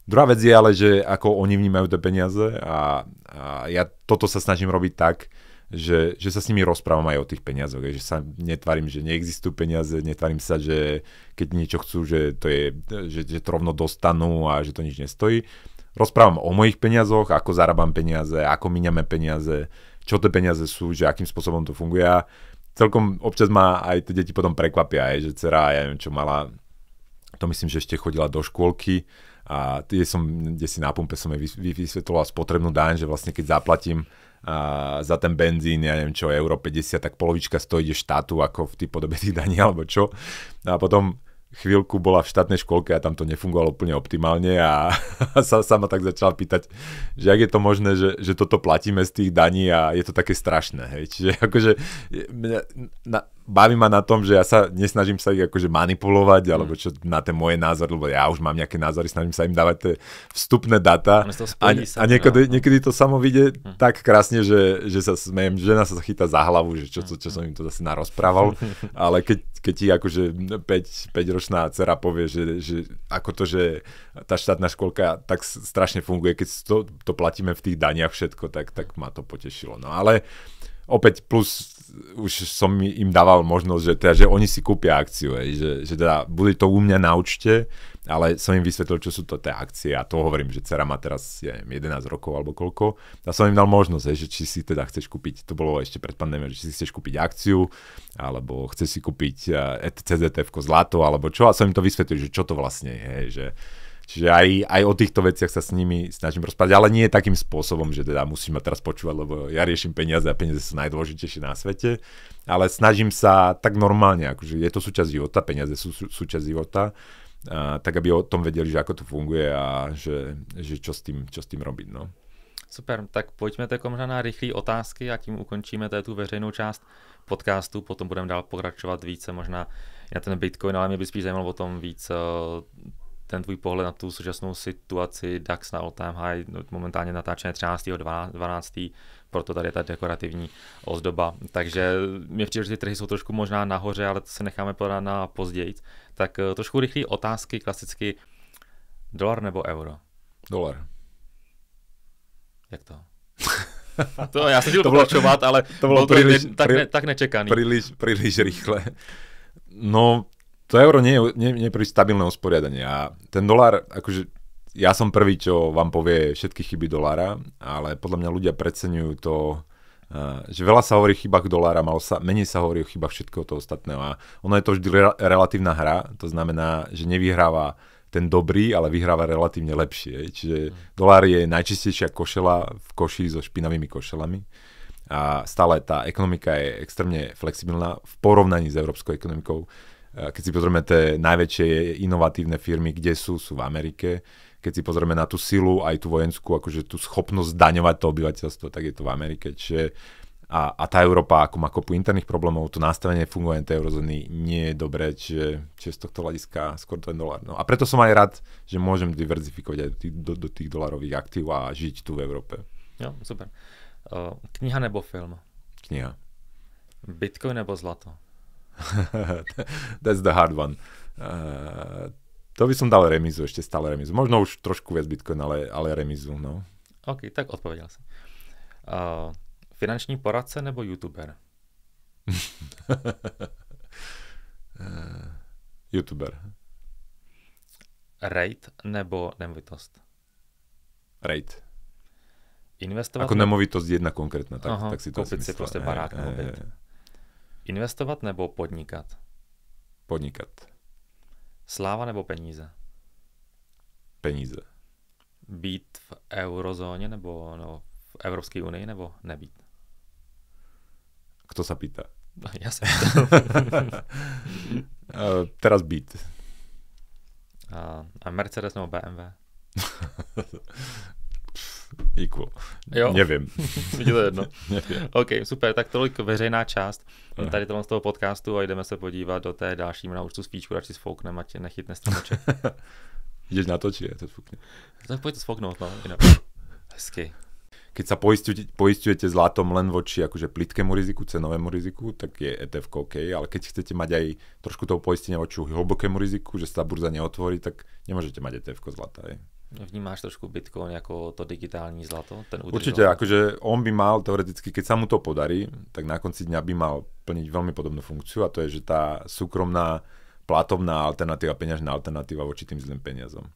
Druhá vec je ale, že ako oni vnímajú tie peniaze a, a ja toto sa snažím robiť tak, že, že sa s nimi rozprávam aj o tých peniazoch, že sa netvarím, že neexistujú peniaze, netvarím sa, že keď niečo chcú, že to, je, že, že to rovno dostanú a že to nič nestojí. Rozprávam o mojich peniazoch, ako zarábam peniaze, ako míňame peniaze, čo tie peniaze sú, že akým spôsobom to funguje. A celkom občas ma aj tie deti potom prekvapia, aj, že dcera, ja neviem čo mala, to myslím, že ešte chodila do škôlky a tie som, kde si na pumpe som jej vysvetloval spotrebnú daň, že vlastne keď zaplatím a za ten benzín, ja neviem čo, euro 50, tak polovička stojí štátu ako v tej podobe tých daní alebo čo. No a potom chvíľku bola v štátnej škôlke a tam to nefungovalo úplne optimálne a, a sa, sa ma tak začala pýtať, že ak je to možné, že, že toto platíme z tých daní a je to také strašné. Hej. Čiže akože na, baví ma na tom, že ja sa nesnažím sa ich akože manipulovať, mm. alebo čo na ten moje názor, lebo ja už mám nejaké názory, snažím sa im dávať tie vstupné data. A, a niekedy, no. niekedy to samo vyjde mm. tak krásne, že, že sa smejem, žena sa chytá za hlavu, že čo, hm, čo, čo hm. som im to zase narozprával, ale keď, keď ti akože 5, 5 ročná dcera povie, že, že ako to, že tá štátna školka tak strašne funguje, keď to, to platíme v tých daniach všetko, tak, tak ma to potešilo. No ale opäť plus už som im dával možnosť, že, teda, že oni si kúpia akciu, aj, že, že teda bude to u mňa na účte, ale som im vysvetlil, čo sú to tie akcie a to hovorím, že dcera má teraz ja neviem, 11 rokov alebo koľko a som im dal možnosť, aj, že či si teda chceš kúpiť, to bolo ešte pred pandémiou, že si chceš kúpiť akciu alebo chceš si kúpiť eh, e CZTF zlato alebo čo a som im to vysvetlil, že čo to vlastne je, že Čiže aj, aj o týchto veciach sa s nimi snažím rozprávať, ale nie takým spôsobom, že teda musíme ma teraz počúvať, lebo ja riešim peniaze a peniaze sú najdôležitejšie na svete, ale snažím sa tak normálne, akože je to súčasť života, peniaze sú súčasť života, a, tak aby o tom vedeli, že ako to funguje a že, že čo, s tým, čo s tým robiť. No. Super, tak pojďme teď možná na rychlé otázky a tím ukončíme té teda tu veřejnou část podcastu, potom budeme dál pokračovat více možná na ten Bitcoin, ale mě by spíš zajímalo o tom víc eh, ten tvůj pohled na tu současnou situaci DAX na all-time high, no, momentálně natáčené 13. 12, proto tady je ta dekorativní ozdoba. Takže mě přijde, že ty trhy jsou trošku možná nahoře, ale to se necháme podat na později. Tak eh, trošku rychlé otázky, klasicky dolar nebo euro? Dolar. Jak to? to já jsem chtěl pokračovat, ale to bylo, bylo to príliš, ne, tak, ne, tak nečekaný. Príliš, príliš No, to euro nie je nie, nie stabilné usporiadanie a ten dolár, akože ja som prvý, čo vám povie všetky chyby dolára, ale podľa mňa ľudia preceňujú to, eh, že veľa sa hovorí o chybách dolára, malo sa, menej sa hovorí o chybách všetkého toho ostatného a ono je to vždy re, relatívna hra, to znamená, že nevyhráva ten dobrý, ale vyhráva relatívne lepšie. Čiže dolár je najčistejšia košela v koši so špinavými košelami a stále tá ekonomika je extrémne flexibilná v porovnaní s európskou ekonomikou. Eh, keď si pozrieme tie najväčšie inovatívne firmy, kde sú, sú v Amerike. Keď si pozrieme na tú silu, aj tú vojenskú, akože tú schopnosť daňovať to obyvateľstvo, tak je to v Amerike. Čiže a, a tá Európa, ako má kopu interných problémov, to nastavenie fungovania tej eurozóny nie je dobré, čiže, čiže z tohto hľadiska skôr je dolar. No a preto som aj rád, že môžem diverzifikovať aj do tých, do, do tých dolarových aktív a žiť tu v Európe. Jo, super. Uh, kniha nebo film? Kniha. Bitcoin nebo zlato? That's the hard one. Uh, to by som dal remizu, ešte stále remizu. Možno už trošku viac Bitcoin, ale, ale remizu, no. OK, tak odpovedal som. Uh, eh, finanční poradce nebo youtuber? uh, youtuber. Rate nebo nemovitost? Rate. Investovat? Ako nemovitosť jedna konkrétna, tak, Aha, tak si to si, si proste barák nebo byt. Investovat nebo podnikat? Podnikat. Sláva nebo peníze? Peníze. Být v eurozóně nebo no, v Evropské unii nebo nebýt? Kto sa pýta? No, ja sa pýtam. uh, eh, teraz být. a Mercedes nebo BMW? equal. Jo. Nevím. Je to jedno. Nevím. OK, super, tak tolik veřejná část tady z toho podcastu a jdeme se podívat do té další na určitou spíčku, až si sfoukneme, ať nechytne na to, či je to sfoukne? Tak no, to sfouknout no. Hezky. Keď sa poistujete, poistujete zlatom len voči akože plitkému riziku, cenovému riziku, tak je ETF OK, ale keď chcete mať aj trošku toho poistenia voči hlbokému riziku, že sa tá burza neotvorí, tak nemôžete mať ETF zlata. Je. Vnímáš trošku Bitcoin ako to digitálne zlato? Ten Určite, akože on by mal teoreticky, keď sa mu to podarí, tak na konci dňa by mal plniť veľmi podobnú funkciu a to je, že tá súkromná platobná alternatíva, peňažná alternatíva voči tým zlým peniazom.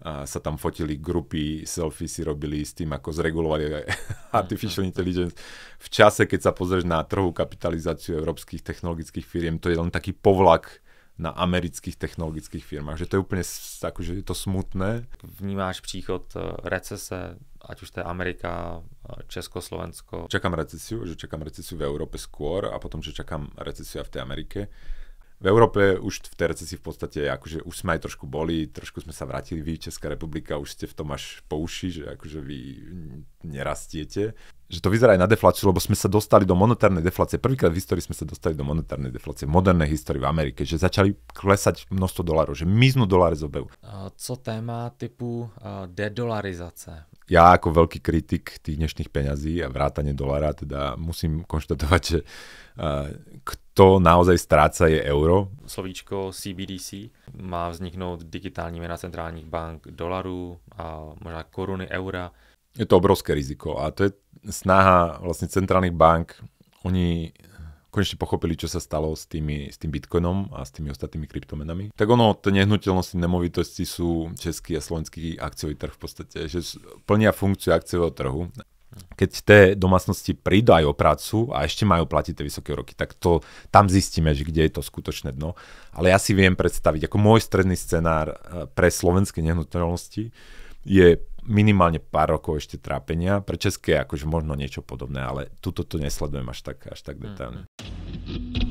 A sa tam fotili grupy, selfie si robili s tým, ako zregulovali artificial intelligence. V čase, keď sa pozrieš na trhu kapitalizáciu európskych technologických firiem, to je len taký povlak na amerických technologických firmách, že to je úplne akože je to smutné. Vnímáš příchod eh, recese, ať už to je Amerika, eh, Česko, Slovensko? Čakám recesiu, že čakám recesiu v Európe skôr a potom, že čakám recesiu aj v tej Amerike v Európe už v tej recesii v podstate, akože už sme aj trošku boli, trošku sme sa vrátili, vy Česká republika, už ste v tom až po uši, že akože vy nerastiete. Že to vyzerá aj na defláciu, lebo sme sa dostali do monetárnej deflácie. Prvýkrát v histórii sme sa dostali do monetárnej deflácie, v modernej histórii v Amerike, že začali klesať množstvo dolarov, že miznú doláre z obehu. Co téma typu dedolarizace? ja ako veľký kritik tých dnešných peňazí a vrátane dolára teda musím konštatovať, že uh, kto naozaj stráca je euro. Slovíčko CBDC má vzniknout digitálni mena centrálnych bank dolarů a možná koruny eura. Je to obrovské riziko a to je snaha vlastne centrálnych bank. Oni konečne pochopili, čo sa stalo s, tými, s tým bitcoinom a s tými ostatnými kryptomenami, tak ono, tie nehnuteľnosti, nemovitosti sú český a slovenský akciový trh v podstate, že plnia funkciu akciového trhu keď tie domácnosti prídu aj o prácu a ešte majú platiť tie vysoké roky, tak to tam zistíme, že kde je to skutočné dno. Ale ja si viem predstaviť, ako môj stredný scenár eh, pre slovenské nehnuteľnosti je minimálne pár rokov ešte trápenia. Pre české akože možno niečo podobné, ale tuto to nesledujem až tak, až tak detálne. Mm. Mm-hmm.